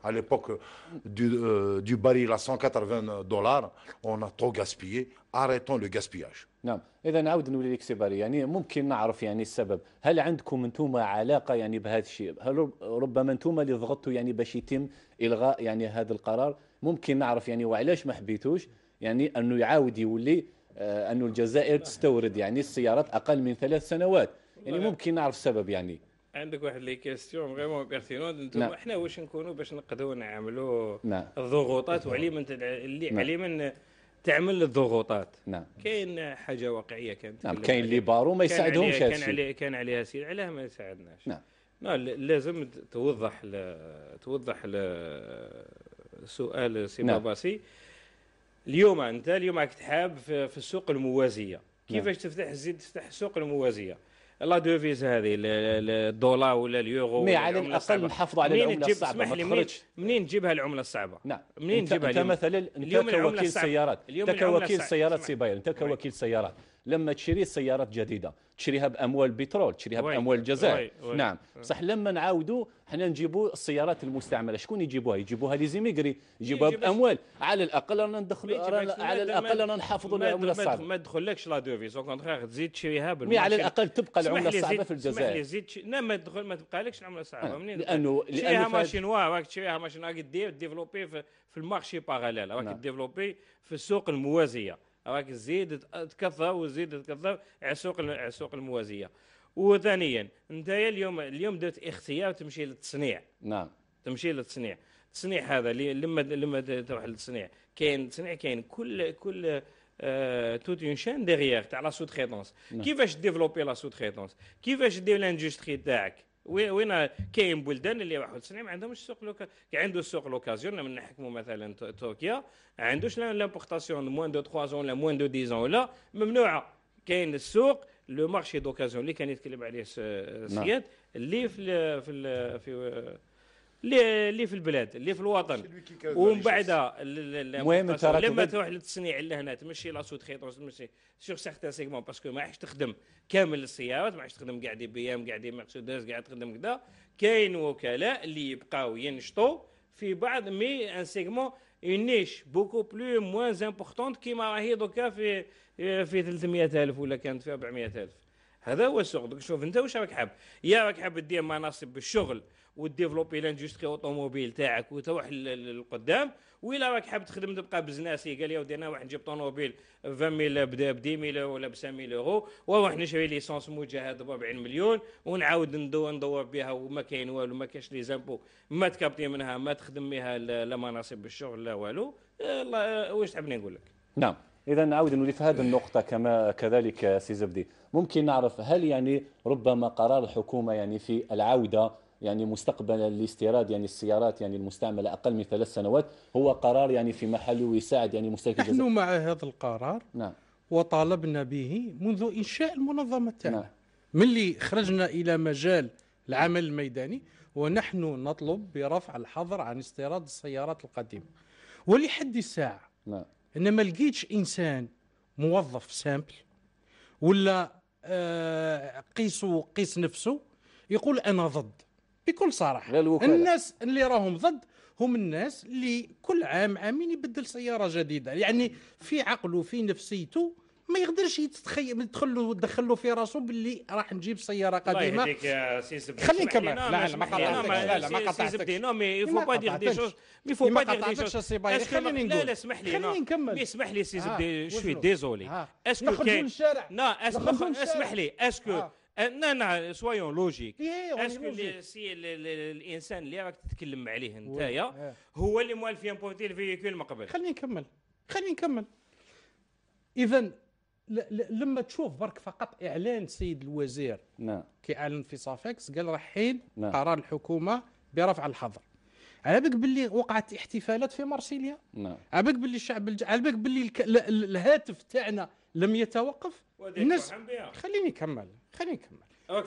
à l'époque du, euh, du, baril à 180 dollars on a trop gaspillé arrêtons le gaspillage نعم اذا نعاود نولي لك سي يعني ممكن نعرف يعني السبب هل عندكم انتم علاقه يعني بهذا الشيء هل ربما انتم اللي ضغطتوا يعني باش يتم الغاء يعني هذا القرار ممكن نعرف يعني وعلاش ما حبيتوش يعني انه يعاود يولي آه، انه الجزائر تستورد يعني السيارات اقل من ثلاث سنوات يعني ممكن نعرف السبب يعني عندك واحد لي كيستيون فريمون بيرتينون انتم نعم. احنا واش نكونوا باش نقدروا نعملوا نعم. الضغوطات وعلي من تدع... اللي نعم. علي من تعمل الضغوطات نعم كاين حاجه واقعيه كانت نعم كاين اللي بارو ما يساعدهمش كان, كان عليه كان عليها سير علاه ما يساعدناش نعم, نعم، لازم توضح ل... توضح ل... سؤال سي نعم. باباسي اليوم انت اليوم راك تحاب في السوق الموازيه كيفاش نعم. تفتح تزيد تفتح السوق الموازيه لا دوفيز هذه الدولار ولا اليورو مي على الاقل نحافظوا على العمله الصعبه ما تخرجش منين تجيبها العمله الصعبه نعم منين تجيبها انت مثلا اليوم كوكيل سيارات انت كوكيل سيارات سيبايل انت كوكيل سيارات لما تشري سيارات جديده تشريها باموال بترول تشريها باموال الجزائر نعم بصح لما نعاودوا حنا نجيبوا السيارات المستعمله شكون يجيبوها يجيبوها لي زيميغري يجيبوها باموال على الاقل رانا ندخلوا على الاقل رانا نحافظوا على العمله الصعبه ما تدخلكش لا دوفيز او كونترير تزيد تشريها بالمشكل على الاقل تبقى العمله الصعبه في الجزائر لي زيد لا ما تدخل ما تبقالكش العمله الصعبه منين لانه تشريها ماشين راك تشريها ماشين راك دير ديفلوبي في المارشي باراليل راك نعم. ديفلوبي في السوق الموازيه راك تزيد تكثر وتزيد تكثر على السوق على السوق الموازيه وثانيا انت اليوم اليوم درت اختيار تمشي للتصنيع نعم تمشي للتصنيع التصنيع هذا لما لما تروح للتصنيع كاين تصنيع كاين كل كل آه توت اون شين ديغيير تاع لا سو تريتونس كيفاش ديفلوبي لا سو تريتونس كيفاش دير لاندستري تاعك وين كاين بلدان اللي للتصنيع ما عندهمش سوق لوكا عنده سوق لوكازيون لما نحكموا مثلا تركيا عندوش لامبورتاسيون موان دو 3 زون لا موان دو 10 ولا ممنوعه كاين السوق لو مارشي دوكازيون اللي كان يتكلم عليه سياد اللي في في في اللي في البلاد اللي في الوطن ومن بعد المهم لما تروح للتصنيع لهنا تمشي لا سوت خيط تمشي سيغ سيغتان سيغمون باسكو ما عادش تخدم كامل السيارات ما عادش تخدم كاع دي بي ام كاع دي مرسيدس كاع تخدم كذا كاين وكلاء اللي يبقاو ينشطوا في بعض مي ان سيغمون اون نيش بوكو بلو موان امبورطونت كيما راهي دوكا في إيه، في 300 ألف ولا كانت في 400 ألف هذا هو السوق دوك شوف انت واش راك حاب يا راك حاب دير مناصب بالشغل وديفلوبي لاندستري اوتوموبيل تاعك وتروح للقدام ولا راك حاب تخدم تبقى بزناسي قال لي ودي انا واحد نجيب طوموبيل 20000 ب 10000 ولا ب 5000 اورو واروح نشري ليسونس مجهد ب 40 مليون ونعاود ندور ندور بها وما كاين والو ما كاش لي زامبو ما تكابتي منها ما تخدم بها لا مناصب بالشغل لا والو إيه، الله إيه، واش تحبني نقول لك نعم اذا نعاود في هذه النقطه كما كذلك سي زبدي ممكن نعرف هل يعني ربما قرار الحكومه يعني في العوده يعني مستقبلا لاستيراد يعني السيارات يعني المستعمله اقل من ثلاث سنوات هو قرار يعني في محله ويساعد يعني مستهلك نحن مع هذا القرار نعم وطالبنا به منذ انشاء المنظمه تاعنا نعم. ملي خرجنا الى مجال العمل الميداني ونحن نطلب برفع الحظر عن استيراد السيارات القديمه ولحد الساعه نعم انا ما لقيتش انسان موظف سامبل ولا آه، قيسو قيس نفسه يقول انا ضد بكل صراحه الناس اللي راهم ضد هم الناس اللي كل عام عامين يبدل سياره جديده يعني في عقله في نفسيته ما يقدرش يتخيل يدخل له دخل له في راسه باللي راح نجيب سياره قديمه خليني نكمل لا لا ما قطعتك لا لا ما قطعتك نو نعم، مي فو با دير دي شوز مي فو با دير دي شوز خليني نقول لا لا اسمح لي خليني نعم. نكمل اسمح لي سي آه، زبدي شوي ديزولي آه. اسكو كاين لا اسمح لي اسكو آه. نا نا سويون لوجيك إيه، اسكو سي الانسان اللي راك تتكلم عليه نتايا هو اللي موالف يمبورتي الفيكول من قبل خليني نكمل خليني نكمل اذا لما تشوف برك فقط اعلان السيد الوزير نعم كيعلن في صافكس قال رحيل نعم. قرار الحكومه برفع الحظر على بالك باللي وقعت احتفالات في مارسيليا نعم على بالك باللي الشعب الج... على بالك باللي الك... الهاتف تاعنا لم يتوقف الناس خليني نكمل خليني نكمل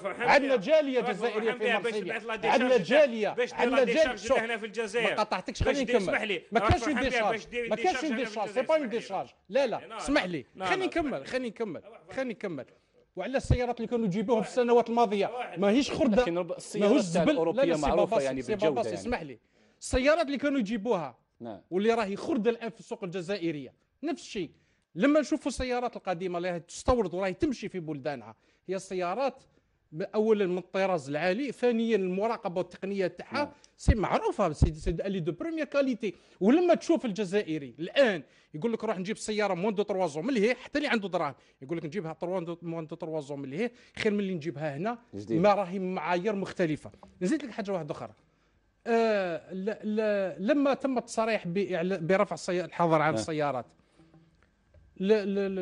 عندنا جاليه جزائريه في مرسيليا عندنا جاليه عندنا جاليه هنا في الجزائر ما قطعتكش خليني نكمل ما كانش في ديشارج ما كانش في ديشارج سي با اون ديشارج لا لا اسمح لي خليني نكمل خليني نكمل خليني نكمل وعلى السيارات اللي كانوا يجيبوها في السنوات الماضيه ماهيش خرده ماهوش زبل الاوروبيه معروفه يعني بالجوده يعني. اسمح لي السيارات اللي كانوا يجيبوها نعم. واللي راهي خرده الان في السوق الجزائريه نفس الشيء لما نشوفوا السيارات القديمه اللي تستورد وراهي تمشي في بلدانها هي السيارات اولا من الطراز العالي ثانيا المراقبه التقنيه تاعها نعم. سي معروفه سي الي دو بروميير كاليتي ولما تشوف الجزائري الان يقول لك روح نجيب سياره موان دو تروازو زون ملهي حتى اللي عنده دراهم يقول لك نجيبها موان دو تروازو زون ملهي خير من اللي نجيبها هنا جديد. ما راهي معايير مختلفه نزيد لك حاجه واحده اخرى آه ل ل لما تم التصريح برفع الحظر عن نعم. السيارات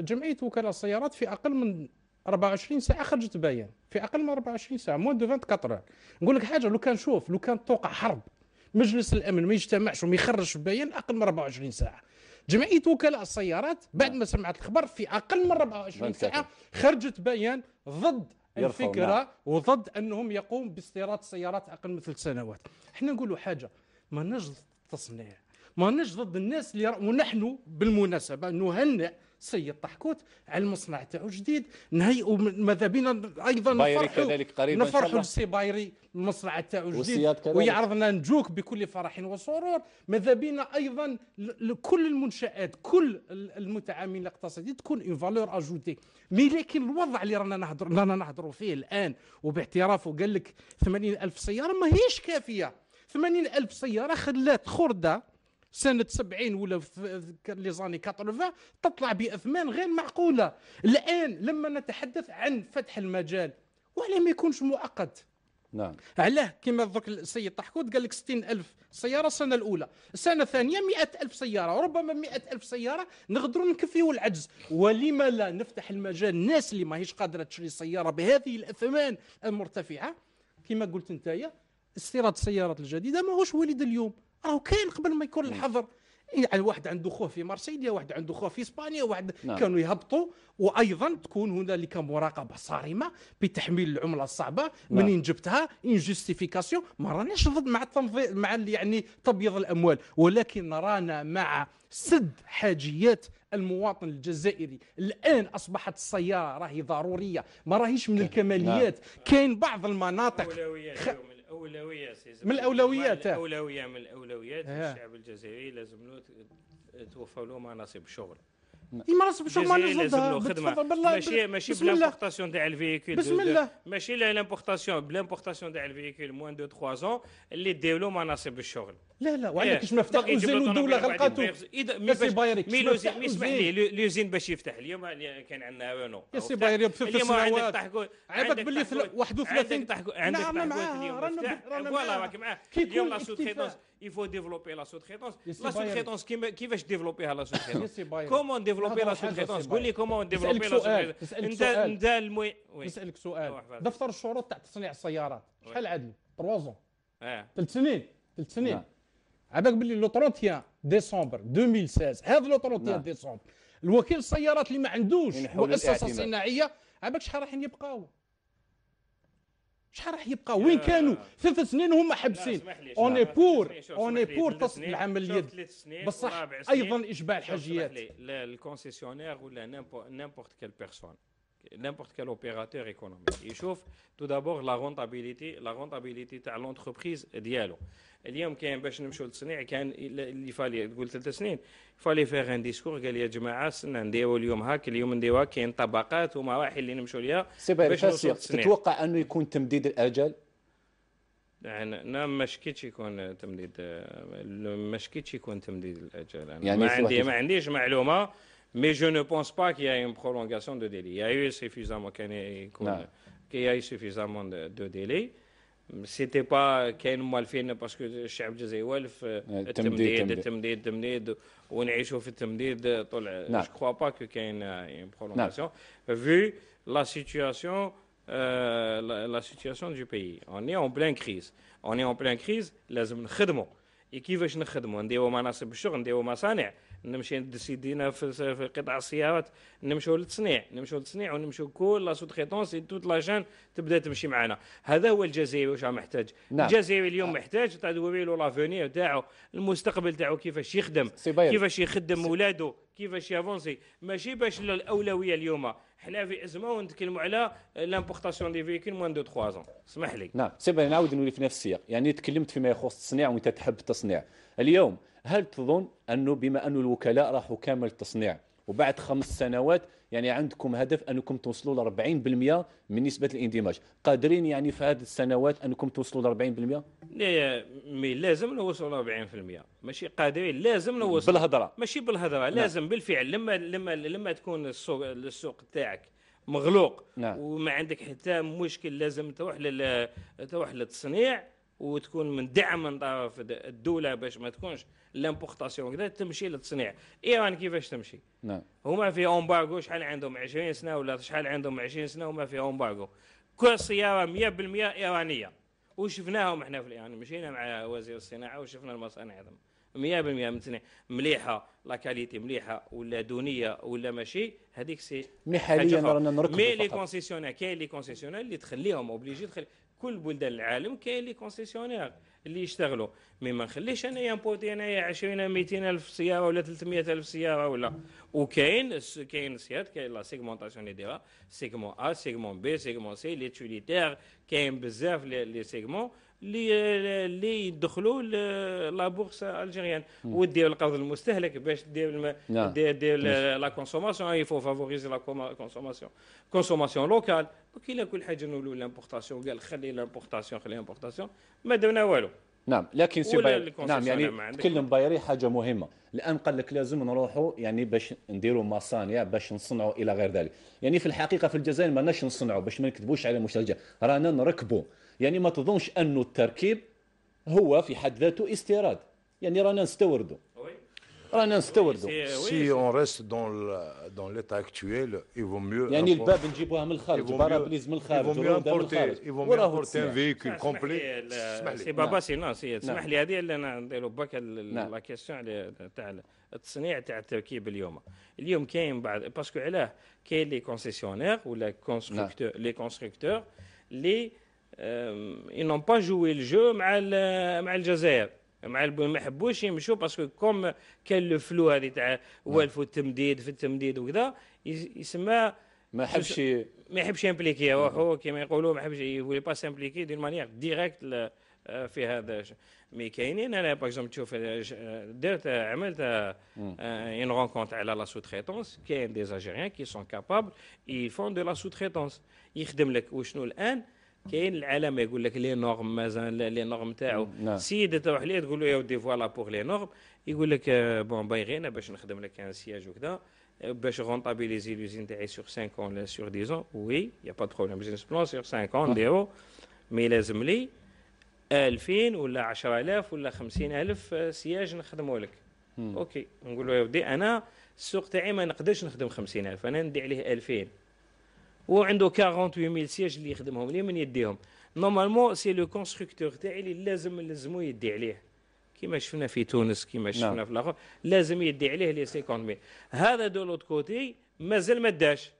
جمعيه وكلاء السيارات في اقل من 24 ساعه خرجت بيان في اقل من 24 ساعه موان دو 24 نقول لك حاجه لو كان شوف لو كان توقع حرب مجلس الامن ما يجتمعش وما يخرجش بيان اقل من 24 ساعه جمعيه وكلاء السيارات بعد ما سمعت الخبر في اقل من 24 ساعه خرجت بيان ضد الفكره نعم. وضد انهم يقوم باستيراد السيارات اقل من ثلاث سنوات احنا نقولوا حاجه ما نجد التصنيع ما نجد ضد الناس اللي ونحن بالمناسبه نهنئ سيد طحكوت على المصنع تاعو جديد نهيئوا ماذا بينا ايضا بايري نفرحوا السي بايري المصنع تاعو جديد ويعرضنا نجوك بكل فرح وسرور ماذا بينا ايضا لكل المنشات كل المتعاملين الاقتصاديين تكون اون فالور اجوتي مي لكن الوضع اللي رانا نهضر رانا نهضروا فيه الان وباعترافه قال لك 80 الف سياره ماهيش كافيه 80 الف سياره خلات خرده سنه 70 ولا في لي زاني 80 تطلع باثمان غير معقوله الان لما نتحدث عن فتح المجال وعلى ما يكونش مؤقت نعم علاه كما ذكر السيد طحكوت قال لك 60000 سياره السنه الاولى السنه الثانيه 100000 سياره وربما 100000 سياره نقدروا نكفيوا العجز ولما لا نفتح المجال الناس اللي ماهيش قادره تشري سياره بهذه الاثمان المرتفعه كما قلت نتايا استيراد السيارات الجديده ماهوش وليد اليوم راهو كاين قبل ما يكون الحظر يعني واحد عنده خوه في مارسيليا واحد عنده خوه في اسبانيا واحد نعم. كانوا يهبطوا وايضا تكون هنالك مراقبه صارمه بتحميل العمله الصعبه نعم. منين جبتها ان جوستيفيكاسيون ما رانيش ضد مع التنظيم مع يعني تبييض الاموال ولكن رانا مع سد حاجيات المواطن الجزائري الان اصبحت السياره راهي ضروريه ما راهيش من الكماليات نعم. كاين بعض المناطق خ... اولويات من الاولويات الاولويه من الاولويات إيه. الشعب الجزائري لازم له توفر له مناصب شغل ديما راسك باش هما نجلدها خدمه ماشي ماشي بلامبورتاسيون تاع الفيكول بسم الله ماشي لا بلا بلامبورتاسيون تاع الفيكول موان دو 3 زون اللي ديولو مناصب الشغل لا لا وعندك كيش إيه. مفتاح اوزيل الدوله غلقاتو يا سي بايري مي اسمح لي لوزين باش يفتح اليوم يعني كان عندنا وانو يا سي بايري في السنوات عندك باللي 31 عندك تحكو عندك نعم، نعم، تحكو اليوم فوالا راك معاه اليوم لا سو il faut développer la sous-traitance la سوتريتونس كيفاش ديفلوبيها لا سوتريتونس كومون ديفلوبي لا سوتريتونس قول لي كومون ديفلوبي لا سوتريتونس انت انت المي نسالك سؤال دفتر الشروط تاع تصنيع السيارات شحال عدل 3 زون ثلاث سنين ثلاث سنين عباك نعم. باللي لو 31 ديسمبر 2016 هذا لو 31 ديسمبر الوكيل السيارات اللي ما عندوش مؤسسه صناعيه عباك شحال راح يبقاو شحال راح يبقى وين كانوا ثلاث سنين وهم حبسين اون اي بور اون اي بور تصل اليد بصح ايضا اشباع الحاجيات لا الكونسيسيونير ولا نيمبورت كيل بيرسون n'importe quel opérateur économique يشوف تو دابور لا رونتابيليتي لا رونتابيليتي تاع لونتربريز ديالو اليوم كاين باش نمشيو للتصنيع كان اللي فالي تقول ثلاث سنين فالي فيغ ان ديسكور قال يا جماعه استنى نديرو اليوم هاك اليوم نديروها كاين طبقات ومراحل اللي نمشيو ليها باش نوصلوا للتصنيع تتوقع انه يكون تمديد الاجل يعني انا ما شكيتش يكون تمديد ما شكيتش يكون تمديد الاجل يعني ما عندي ما عنديش معلومه Mais je ne pense pas qu'il y ait une prolongation de délai. Il y a eu suffisamment, qu'il y a eu, qu'il y a eu suffisamment de, de délai. Ce n'était pas qu'il y ait une parce que le chef disait Welf, on a échauffé Temdid. Je ne crois pas qu'il y ait une, prolongation, vu la situation, euh, la, situation du pays. On est en pleine crise. On est en pleine crise. Les gens ne sont pas. Et qui veut que je ne sois pas نمشي ندس يدينا في قطع السيارات نمشيو للتصنيع نمشيو للتصنيع ونمشيو كل لا سوت خيطونس توت جان تبدا تمشي معنا هذا هو الجزائري واش محتاج نعم. الجزائري اليوم آه. محتاج تدوي له لافونير تاعو المستقبل تاعو كيفاش يخدم كيفاش يخدم ولاده كيفاش يافونسي ماشي باش الاولويه اليوم حنا في ازمه ونتكلموا على لامبورتاسيون دي فيكول موان دو 3 زون اسمح لي نعم سي نعاود نولي في نفس السياق يعني تكلمت فيما يخص التصنيع وانت تحب التصنيع اليوم هل تظن أنه بما أنه الوكلاء راحوا كامل التصنيع وبعد خمس سنوات يعني عندكم هدف انكم توصلوا ل 40% من نسبه الاندماج قادرين يعني في هذه السنوات انكم توصلوا ل 40% لا مي لازم نوصلوا ل 40% ماشي قادرين لازم نوصلوا بالهضره ماشي بالهضره نعم. لازم بالفعل لما لما لما تكون السوق السوق تاعك مغلوق نعم. وما عندك حتى مشكل لازم تروح لل... تروح للتصنيع وتكون من دعم من طرف الدوله باش ما تكونش لامبورتاسيون كذا تمشي للتصنيع ايران كيفاش تمشي نعم هما في امبارغو شحال عندهم 20 سنه ولا شحال عندهم 20 سنه وما في امبارغو كل سياره 100% ايرانيه وشفناهم احنا في الايران مشينا مع وزير الصناعه وشفنا المصانع هذم 100% مثلا مليحه لا كاليتي مليحه ولا دونيه ولا ماشي هذيك سي مي حاليا رانا نركبوا مي لي كونسيسيونير كاين لي كونسيسيونير اللي تخليهم اوبليجي تخلي كل بلدان العالم كاين لي كونسيسيونير اللي يشتغلوا مي ما نخليش انايا نبوتي انايا 20 200 الف سياره ولا 300 الف سياره ولا وكاين كاين سيارات كاين لا سيغمونتاسيون اللي دايره سيغمون ا سيغمون بي سيغمون سي لي تيليتير كاين بزاف لي سيغمون اللي اللي يدخلوا لا بورس الجيريان ودير القرض المستهلك باش دير نعم. دير دير لا كونسوماسيون فو فافوريزي لا كونسوماسيون كونسوماسيون لوكال وكيلا كل حاجه نقولوا لامبورتاسيون قال خلي لامبورتاسيون خلي لامبورتاسيون ما درنا والو نعم لكن سي باير نعم يعني تكلم بايري حاجه مهمه الان قال لك لازم نروحوا يعني باش نديروا مصانع باش نصنعوا الى غير ذلك يعني في الحقيقه في الجزائر ما ناش نصنعوا باش ما نكذبوش على المشتري رانا نركبوا يعني ما تظنش انه التركيب هو في حد ذاته استيراد يعني رانا نستوردوا رانا نستوردوا سي اون ريست دون دون ليتا اكتويل يفو ميو يعني الباب نجيبوها من الخارج بارابليز من الخارج ايفو ميو امبورتي ايفو ميو امبورتي ان فيكول كومبلي اسمح لي سي بابا نعم. سي نو نعم. سي تسمح لي هذه اللي انا نديرو باك نعم. لا كيسيون تاع التصنيع تاع التركيب اليوم اليوم كاين بعض باسكو علاه كاين لي كونسيسيونير ولا كونستركتور لي كونستركتور لي Euh, ils n'ont pas joué le jeu مع مع الجزائر مع ما حبوش يمشوا باسكو كوم كان لو فلو هذه تاع والف نعم. والتمديد في التمديد وكذا يسمى ما حبش ما يحبش يمبليكي روحو نعم. كيما يقولوا ما يحبش يولي با سامبليكي دون مانيير ديريكت في هذا مي كاينين انا باغ اكزومبل تشوف درت آه، عملت اون رونكونت على لا سو خيتونس كاين دي زاجيريان كي سون كابابل يفون دو لا سو خيتونس يخدم لك وشنو الان كاين العالم يقول لك لي نورم مازال لي نورم تاعو السيد نعم. تروح ليه تقول له يا ودي فوالا بوغ لي نورم يقول لك آه، بون غينا باش نخدم لك ان سياج وكذا باش غونطابيليزي لوزين تاعي سور 5 اون ولا سور 10 اون وي يا با دو بروبليم بزنس بلان سور 5 اون نديرو مي لازم لي 2000 ولا 10000 ولا 50000 سياج نخدمو لك اوكي نقول له يا ودي انا السوق تاعي ما نقدرش نخدم 50000 انا ندي عليه 2000 وعنده 48000 سياج اللي يخدمهم ليه من يديهم نورمالمون سي لو كونستركتور تاعي اللي لازم لازمو يدي عليه كما شفنا في تونس كما نعم. شفنا في الاخر لازم يدي عليه لي 50000 هذا دو لوت كوتي مازال ما داش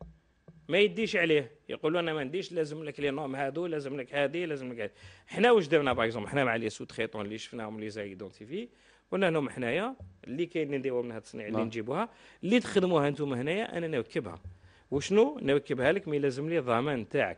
ما يديش عليه يقولوا انا ما نديش لازم لك لي نوم هادو لازم لك هذه لازم لك هذه حنا واش درنا باغ اكزومبل حنا مع لي سو تريتون اللي شفناهم لي زايدونتيفي قلنا لهم حنايا اللي كاين اللي نديروا من هاد التصنيع اللي نجيبوها اللي تخدموها انتم هنايا انا نركبها وشنو نركبها لك مي لازم لي الضمان تاعك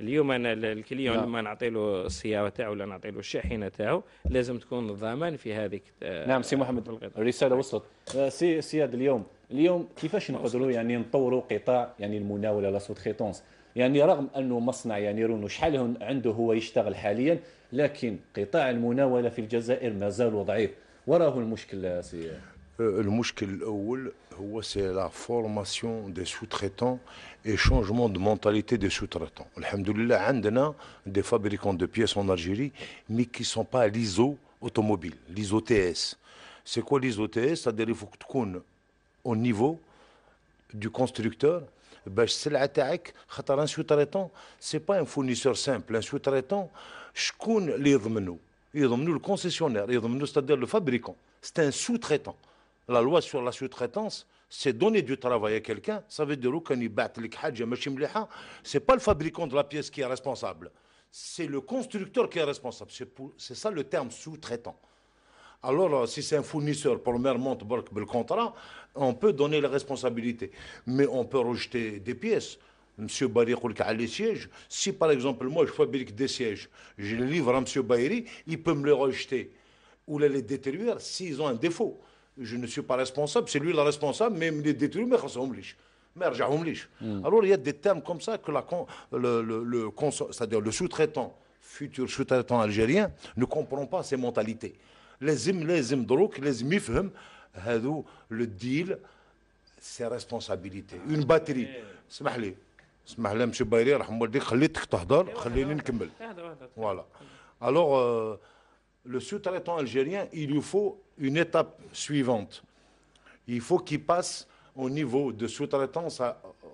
اليوم انا الكليون نعم. لما نعطي له السياره تاعو ولا نعطي له الشاحنه تاعو لازم تكون الضمان في هذيك نعم سي محمد الرساله وصلت آه، سي سياد اليوم اليوم كيفاش نقدروا يعني نطوروا قطاع يعني المناوله لا سوت خيطونس يعني رغم انه مصنع يعني رونو شحال عنده هو يشتغل حاليا لكن قطاع المناوله في الجزائر مازال ضعيف وراه المشكل سي آه، المشكل الاول c'est la formation des sous-traitants et changement de mentalité des sous-traitants. Alhamdulillah, a des fabricants de pièces en Algérie, mais qui ne sont pas l'ISO automobile, l'ISO TS. C'est quoi l'ISO TS C'est-à-dire qu'il faut que au niveau du constructeur. Un sous-traitant, ce n'est pas un fournisseur simple. Un sous-traitant, le concessionnaire, c'est-à-dire le fabricant. C'est un sous-traitant la loi sur la sous-traitance, c'est donner du travail à quelqu'un. Ça veut dire que ce n'est pas le fabricant de la pièce qui est responsable. C'est le constructeur qui est responsable. C'est ça le terme sous-traitant. Alors, euh, si c'est un fournisseur, premièrement, le contrat, on peut donner la responsabilité. Mais on peut rejeter des pièces. Monsieur a les sièges. Si par exemple, moi, je fabrique des sièges, je les livre à Monsieur Bayri, il peut me les rejeter ou les détruire s'ils ont un défaut je ne suis pas responsable, c'est lui le responsable, mais il est détruit, mais hmm. alors il y a des termes comme ça que la, le, le, le, c'est-à-dire le sous-traitant, futur sous-traitant algérien, ne comprend pas ces mentalités. Les im, les im les mifhem, le deal, c'est responsabilité. Une batterie. Eh. Smahli. Smahli, M. Bayri, خليتك تهضر خليني نكمل. Voilà. Alors, euh, le sous-traitant algérien, il lui faut une étape suivante. Il faut qu'il passe au niveau de sous-traitance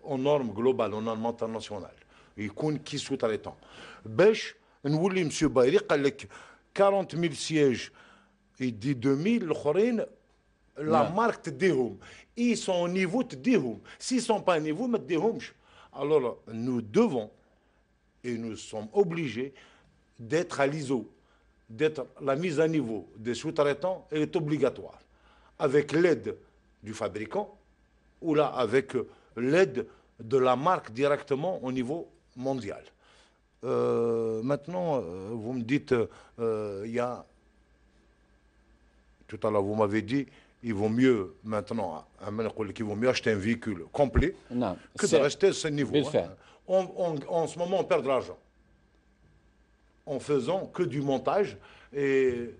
aux normes globales, aux normes internationales. Il compte qui sous-traitant. Bêche, nous voulons, M. Bayri, 40 000 sièges, il dit 2 000, la marque de Ils sont au niveau de Dihoum. S'ils ne sont pas au niveau, mais de Alors, nous devons et nous sommes obligés d'être à l'ISO la mise à niveau des sous-traitants est obligatoire, avec l'aide du fabricant ou là avec euh, l'aide de la marque directement au niveau mondial. Euh, maintenant, euh, vous me dites, il y a, tout à l'heure vous m'avez dit, il vaut mieux maintenant, hein, qu'il vaut mieux acheter un véhicule complet que de rester à ce niveau. Hein. en ce moment, on perd de l'argent en faisant que du montage. Et...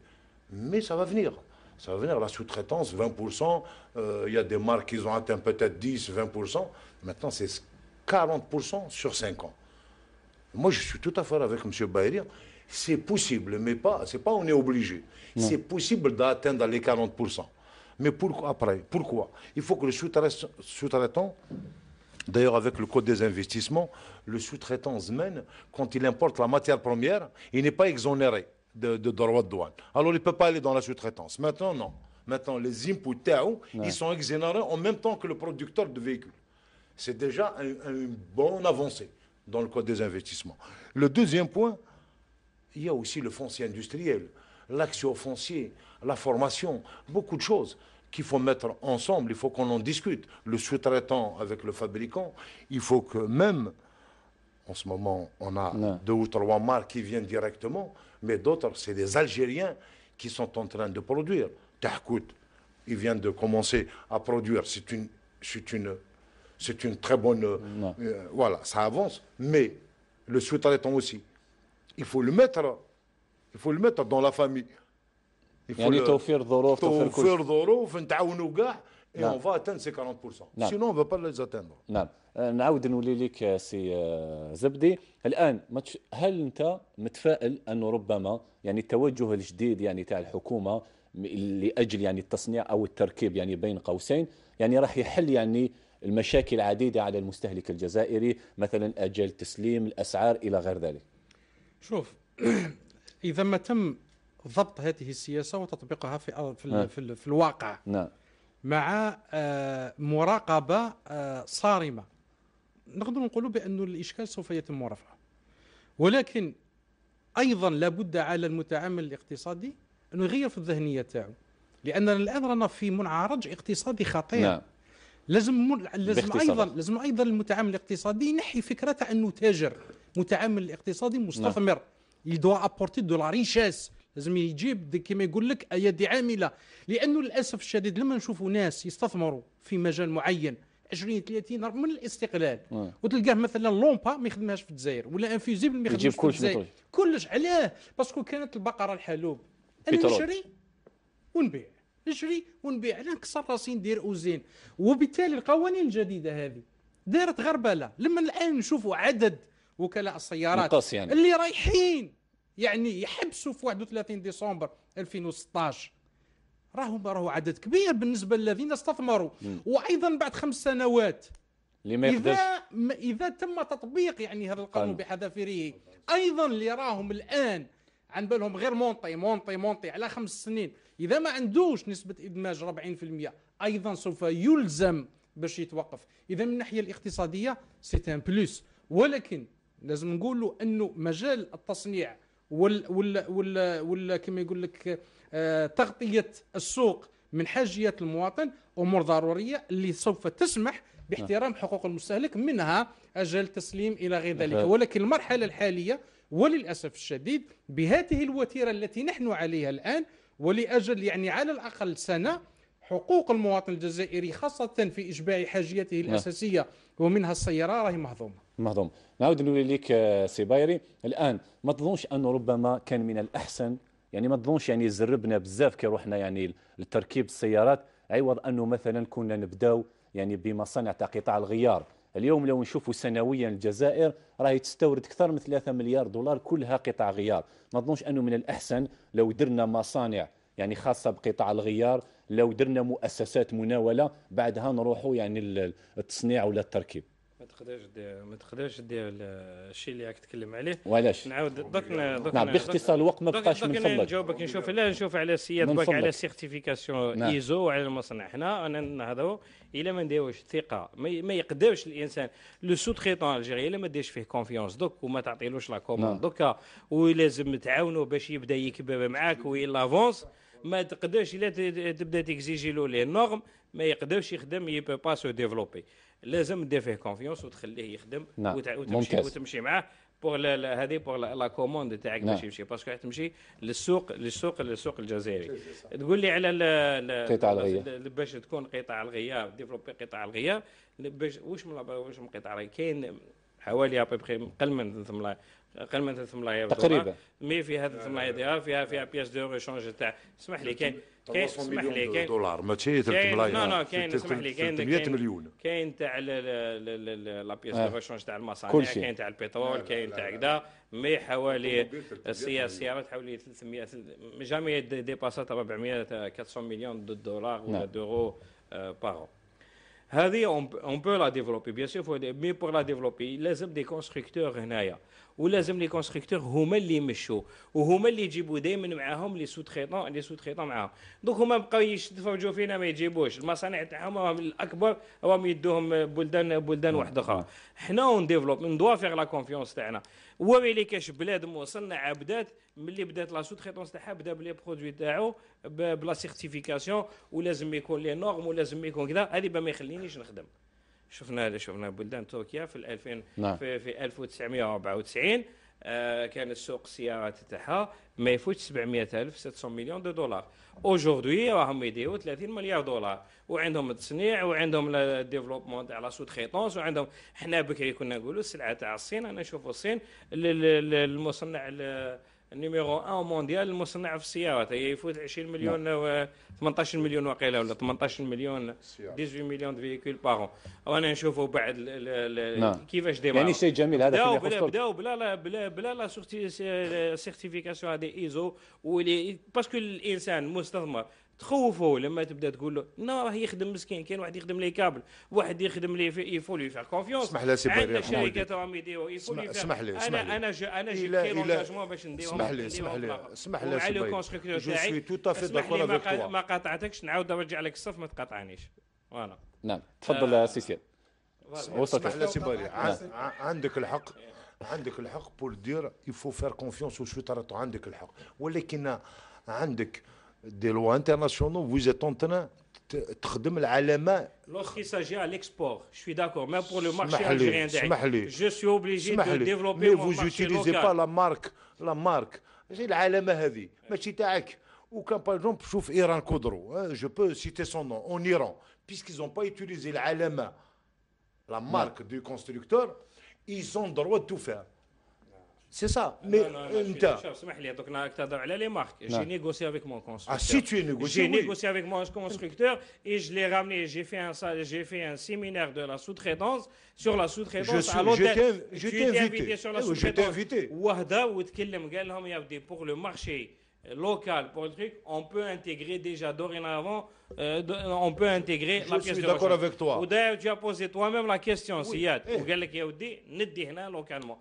Mais ça va venir. Ça va venir. La sous-traitance, 20%. Euh, il y a des marques qui ont atteint peut-être 10, 20%. Maintenant, c'est 40% sur 5 ans. Moi, je suis tout à fait avec M. Baïri C'est possible, mais pas, c'est pas on est obligé. C'est possible d'atteindre les 40%. Mais pourquoi après Pourquoi Il faut que le sous-traitant D'ailleurs, avec le Code des investissements, le sous-traitant mène, quand il importe la matière première, il n'est pas exonéré de, droits de douane. Alors, il ne peut pas aller dans la sous-traitance. Maintenant, non. Maintenant, les inputs, ils sont exonérés en même temps que le producteur de véhicules. C'est déjà une un bonne avancée dans le Code des investissements. Le deuxième point, il y a aussi le foncier industriel, l'action foncier, la formation, beaucoup de choses qu'il faut mettre ensemble, il faut qu'on en discute. Le sous-traitant avec le fabricant, il faut que même, en ce moment, on a deux ou trois marques qui viennent directement, mais d'autres, c'est des Algériens qui sont en train de produire. Tahkout, il vient de commencer à produire. C'est une, c'est une, c'est une très bonne. Euh, voilà, ça avance. Mais le sous-traitant aussi, il faut le mettre, il faut le mettre dans la famille. يعني توفير ظروف توفير, توفير ظروف نتعاونوا كاع اون نعم. فا va سي 40%. نعم. Sinon, با لي va نعم. آه، نعاود نولي لك سي آه، زبدي الان هل انت متفائل انه ربما يعني التوجه الجديد يعني تاع الحكومه لاجل يعني التصنيع او التركيب يعني بين قوسين يعني راح يحل يعني المشاكل العديده على المستهلك الجزائري مثلا اجل تسليم الاسعار الى غير ذلك. شوف <clears throat> اذا ما تم ضبط هذه السياسه وتطبيقها في في, نعم. في, في الواقع نعم مع آه، مراقبه آه، صارمه نقدر نقولوا بأن الإشكال سوف يتم رفعه ولكن أيضا لابد على المتعامل الاقتصادي أن يغير في الذهنية تاعو لأننا الآن رانا في منعرج اقتصادي خطير نعم. لازم م... لازم باختصار. ايضا لازم ايضا المتعامل الاقتصادي ينحي فكره انه تاجر متعامل اقتصادي نعم. مستثمر نعم. يدوا ابورتي دو لا ريشيس لازم يجيب كما يقول لك ايادي عامله لانه للاسف الشديد لما نشوفوا ناس يستثمروا في مجال معين 20 30 من الاستقلال مم. وتلقاه مثلا لومبا ما يخدمهاش في الجزائر ولا انفيزيبل ما يخدمهاش في الجزائر كلش علاه باسكو كانت البقره الحلوب انا نشري ونبيع نشري ونبيع انا نكسر راسي ندير اوزين وبالتالي القوانين الجديده هذه دارت غربله لما الان نشوفوا عدد وكلاء السيارات يعني. اللي رايحين يعني يحبسوا في 31 ديسمبر 2016 راهو راهو عدد كبير بالنسبه للذين استثمروا مم. وايضا بعد خمس سنوات لما يقدرش اذا اذا تم تطبيق يعني هذا القانون بحذافيره ايضا اللي راهم الان عن بالهم غير مونطي مونطي مونطي على خمس سنين اذا ما عندوش نسبه ادماج 40% ايضا سوف يلزم باش يتوقف اذا من الناحيه الاقتصاديه سي بلوس ولكن لازم نقولوا انه مجال التصنيع وال وال وال, وال كما يقول لك آه، تغطيه السوق من حاجيات المواطن امور ضروريه اللي سوف تسمح باحترام نعم. حقوق المستهلك منها اجل تسليم الى غير ذلك نعم. ولكن المرحله الحاليه وللاسف الشديد بهذه الوتيره التي نحن عليها الان ولاجل يعني على الاقل سنه حقوق المواطن الجزائري خاصه في اشباع حاجياته نعم. الاساسيه ومنها السياره راهي مهضومه مهضوم نعاود نقول لك آه، سي بايري الان ما تظنش انه ربما كان من الاحسن يعني ما تظنش يعني زربنا بزاف كي رحنا يعني لتركيب السيارات عوض انه مثلا كنا نبداو يعني بمصانع تاع قطاع الغيار اليوم لو نشوفوا سنويا الجزائر راهي تستورد اكثر من 3 مليار دولار كلها قطاع غيار ما تظنش انه من الاحسن لو درنا مصانع يعني خاصه بقطاع الغيار لو درنا مؤسسات مناوله بعدها نروحوا يعني التصنيع ولا التركيب ما تقدرش دير ما تقدرش دير الشيء اللي راك تتكلم عليه وعلاش نعاود دوك نعم باختصار الوقت ما بقاش من فضلك نجاوبك نشوف لا نشوف على السياد باك على سيرتيفيكاسيون نعم. ايزو وعلى المصنع حنا انا نهضروا الا ما نديروش ثقه ما يقدرش الانسان لو سو تريتون الجيري الا ما ديرش فيه كونفيونس دوك وما تعطيلوش لا كوموند دوكا ولازم تعاونوا باش يبدا يكبر معاك ويلافونس ما تقدرش الا تبدا تكزيجي له لي نورم ما يقدرش يخدم يبي با سو ديفلوبي لازم دير فيه كونفيونس وتخليه يخدم نعم. وتمشي وتمشي معاه بور هذه بور لا كوموند تاعك باش نعم. يمشي باسكو راح تمشي للسوق للسوق للسوق الجزائري تقول لي على قطاع الغيار باش تكون قطاع الغيار ديفلوبي قطاع الغيار باش واش من واش من قطاع الغيار كاين حوالي ابري اقل من اقل من 300 تقريبا آه. مي فيها 3 300 دولار فيها فيها بياس دو ريشونج تاع اسمح لي كاين كاين اسمح لي كاين دولار ماشي 300 نو نو كاين اسمح لي كاين 300 مليون كاين تاع لا بياس دو ريشونج تاع المصانع كاين تاع البترول كاين تاع كذا مي حوالي السيارات حوالي 300 جامي ديباسات 400 400 مليون دولار ولا نعم. دورو بارون آه، هذه اون بو لا ديفلوبي بيان سور مي بور لا ديفلوبي لازم دي كونستركتور هنايا ولازم لي كونستركتور هما اللي يمشوا وهما اللي يجيبوا دائما معاهم لي سو خيطون لي سو خيطون معاهم دوك هما بقاو يتفرجوا فينا ما يجيبوش المصانع تاعهم راهم الاكبر راهم يدوهم بلدان بلدان واحده اخرى حنا اون ديفلوب ندوا فيغ لا كونفيونس تاعنا وري لي كاش بلاد وصلنا عبدات ملي بدات لا سو خيطونس تاعها بدا بلي برودوي تاعو بلا سيرتيفيكاسيون ولازم يكون لي نورم ولازم يكون كذا هذه ما يخلينيش نخدم شفنا شفنا بلدان تركيا في 2000 نعم. في, في 1994 آه، كان السوق السيارات تاعها ما يفوتش 700 الف 600 مليون دو دولار اوجوردي راهم يديروا 30 مليار دولار وعندهم التصنيع وعندهم الديفلوبمون تاع لا سو تريتونس وعندهم حنا بكري كنا نقولوا السلعه تاع الصين انا نشوفوا الصين المصنع النيميرو 1 مونديال المصنع في السيارات هي يفوت 20 نعم. مليون و آه، 18 مليون وقيله ولا 18 مليون 18 مليون فيكول باغون وانا نشوفوا بعد نعم. كيفاش ديما يعني شيء جميل هذا بداو بلا بداو بلا لا بلا بلا لا سيرتيفيكاسيون هذه ايزو واللي باسكو الانسان مستثمر تخوفه لما تبدا تقول له لا راه يخدم مسكين كاين واحد يخدم لي كابل واحد يخدم لي في اي لي فيها كونفيونس اسمح لي سي عندنا شركه راهم يديروا يفو لي اسمح لي اسمح لي انا جي انا جي بري لونجمون باش نديرو اسمح لي اسمح لي اسمح لي سي بيري جو سوي تو افي داكور افيك توا ما قاطعتكش نعاود نرجع لك الصف ما تقاطعنيش فوالا نعم تفضل سي سي وصلت اسمح لي سي بيري عندك الحق عندك الحق بور دير يفو فير كونفيونس وشوي ترى عندك الحق ولكن عندك des lois internationales, Vous êtes en train Lorsqu'il s'agit à l'export, je suis d'accord, mais pour le marché algérien, je suis obligé de développer mais vous n'utilisez pas la marque, la marque. C'est l'alama هذه, ماشي Ou par exemple, je Iran Kodro, hein, je peux citer son nom, en Iran, puisqu'ils n'ont pas utilisé l'alama, la marque du constructeur, ils ont le droit de tout faire. C'est ça. Mais non, non, les je J'ai négocié avec mon constructeur. Ah, si tu es négocié. J'ai négocié avec mon constructeur et je l'ai ramené. J'ai fait un fait un séminaire de la sous-traitance sur la sous-traitance à l'hôtel. Je t'ai invité. sur la sous-traitance. Eh je t'ai invité. Hein, pour le marché euh, local pour le truc, on peut intégrer déjà dorénavant, euh, on peut intégrer je la pièce de Je suis d'accord avec toi. Ou d'ailleurs, tu as posé toi-même la question, oui. Siyad. Eh. Ou eh. localement.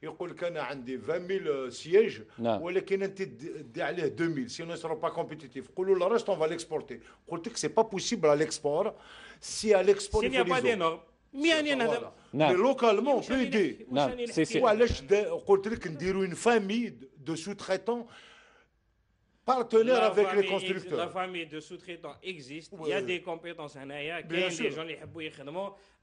il y a 20 000 sièges ou qu'on a 2 000, si on ne sera pas compétitif. le reste, on va l'exporter. Ils que ce pas possible à l'export, si à l'export, il pas d'énorme. Mais localement, on peut aider. Ils disent qu'on a une famille de sous-traitants Partenaire avec les constructeurs. La famille de sous-traitants existe. Il y a des compétences en ailleurs. Il y des gens qui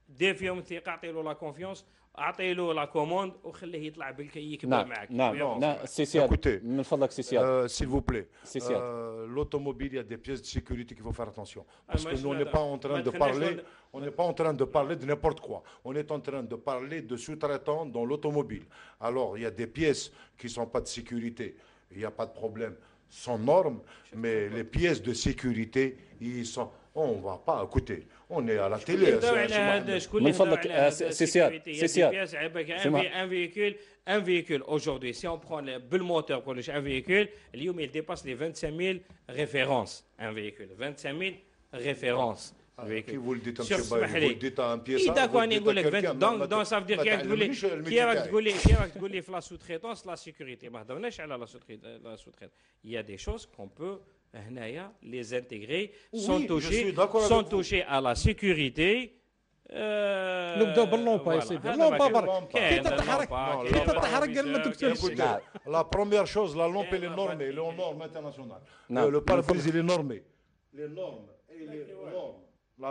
دير فيهم tu اعطي له لا كونفيونس اعطي له لا كوموند وخليه يطلع بالكي يكبر معك نعم نعم سي من فضلك سي euh, s'il سيل فو بلي سي euh, l'automobile il y a des pièces de sécurité qu'il faut faire attention ah, parce que nous on n'est pas en train de parler on n'est pas en train de parler de n'importe quoi on est en train de parler de sous-traitants dans l'automobile alors il y a des pièces qui sont pas de sécurité il n'y a pas de problème sans normes mais les pièces de sécurité ils sont on ne va pas écouter. On est à la télé. C'est ça. Un véhicule. Un véhicule. Aujourd'hui, si on prend le moteur pour un véhicule, il dépasse les 25 000 références. Un véhicule. 25 000 références. Ah, qui vous le dit Un pire. Qui vous le dire Un pire. vous le dit Un pire. Donc, ça veut dire que Pierre Goulet, sous la sécurité. Il y a des choses qu'on peut. Hein, les intégrés sont touchés sont touchés à la sécurité euh, nous la première chose la lampe est normée elle eh, est en norme internationale le pas les lampe est normée la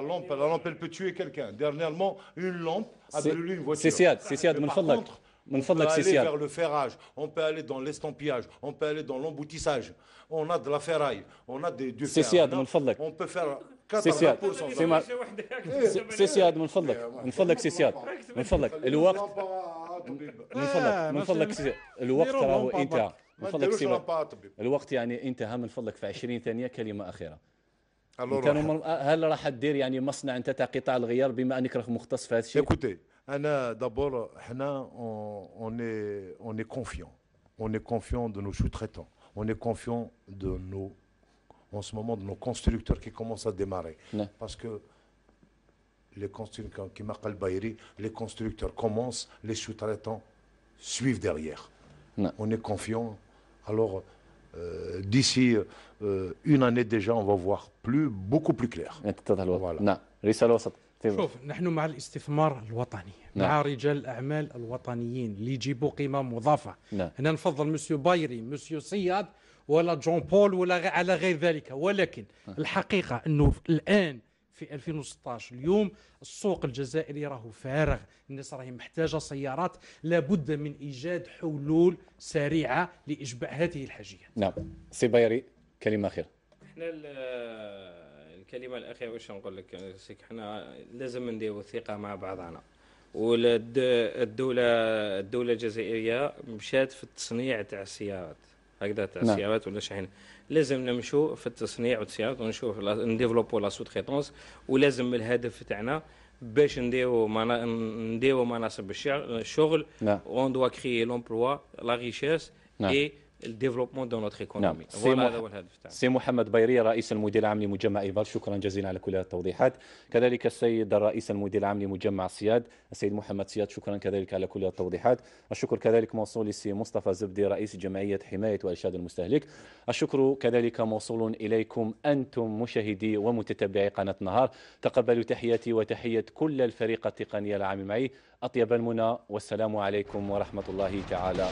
lampe la lampe peut tuer quelqu'un dernièrement une lampe ceciad ceciad monsieur من فضلك سي سياد. vers le ferrage, on peut aller dans l'estampillage, on peut aller dans l'emboutissage. On a de la ferraille, on a des, du سي سياد من فضلك. On peut faire سي <laughs> <laughs> eh. سياد سي سياد من فضلك من فضلك سي سياد من فضلك <laughs> الوقت من فضلك ah, من فضلك الوقت راهو انت من فضلك سي الوقت يعني انت من فضلك في 20 ثانيه كلمه اخيره هل راح تدير يعني مصنع انت تاع قطاع الغيار بما انك راك مختص في هذا الشيء؟ D'abord, on, est, on confiant. On est confiant de nos sous-traitants. On est confiant de nos, en ce moment, de nos constructeurs qui commencent à démarrer. Parce que les constructeurs, qui marquent le les constructeurs commencent, les sous-traitants suivent derrière. On est confiant. Alors, euh, d'ici euh, une année déjà, on va voir plus, beaucoup plus clair. Voilà. شوف نحن مع الاستثمار الوطني نعم. مع رجال الاعمال الوطنيين اللي يجيبوا قيمه مضافه نعم. انا نفضل مسيو بايري مسيو صياد ولا جون بول ولا على غير ذلك ولكن نعم. الحقيقه انه الان في 2016 اليوم السوق الجزائري راهو فارغ الناس راهي محتاجه سيارات لابد من ايجاد حلول سريعه لاشباع هذه الحاجيه نعم سي بايري كلمه خير احنا الكلمه الاخيره واش نقول لك يعني حنا لازم نديروا الثقه مع بعضنا والدوله الدوله الجزائريه مشات في التصنيع تاع السيارات هكذا تاع نعم. السيارات ولا شحن لازم نمشوا في التصنيع والسيارات ونشوف نديفلوبو لا سو تريتونس ولازم الهدف تاعنا باش نديروا نديروا مناصب الشغل لا. اون دوا كريي لومبلوا لا ريشيس اي الديفلوبمون دو نوتر ايكونومي هذا هو الهدف تاعنا سي محمد بيري رئيس المدير العام لمجمع ايفال شكرا جزيلا على كل التوضيحات كذلك السيد الرئيس المدير العام لمجمع سياد السيد محمد سياد شكرا كذلك على كل التوضيحات الشكر كذلك موصول للسي مصطفى زبدي رئيس جمعيه حمايه وارشاد المستهلك الشكر كذلك موصول اليكم انتم مشاهدي ومتتبعي قناه نهار تقبلوا تحياتي وتحيه كل الفريق التقني العام معي اطيب المنى والسلام عليكم ورحمه الله تعالى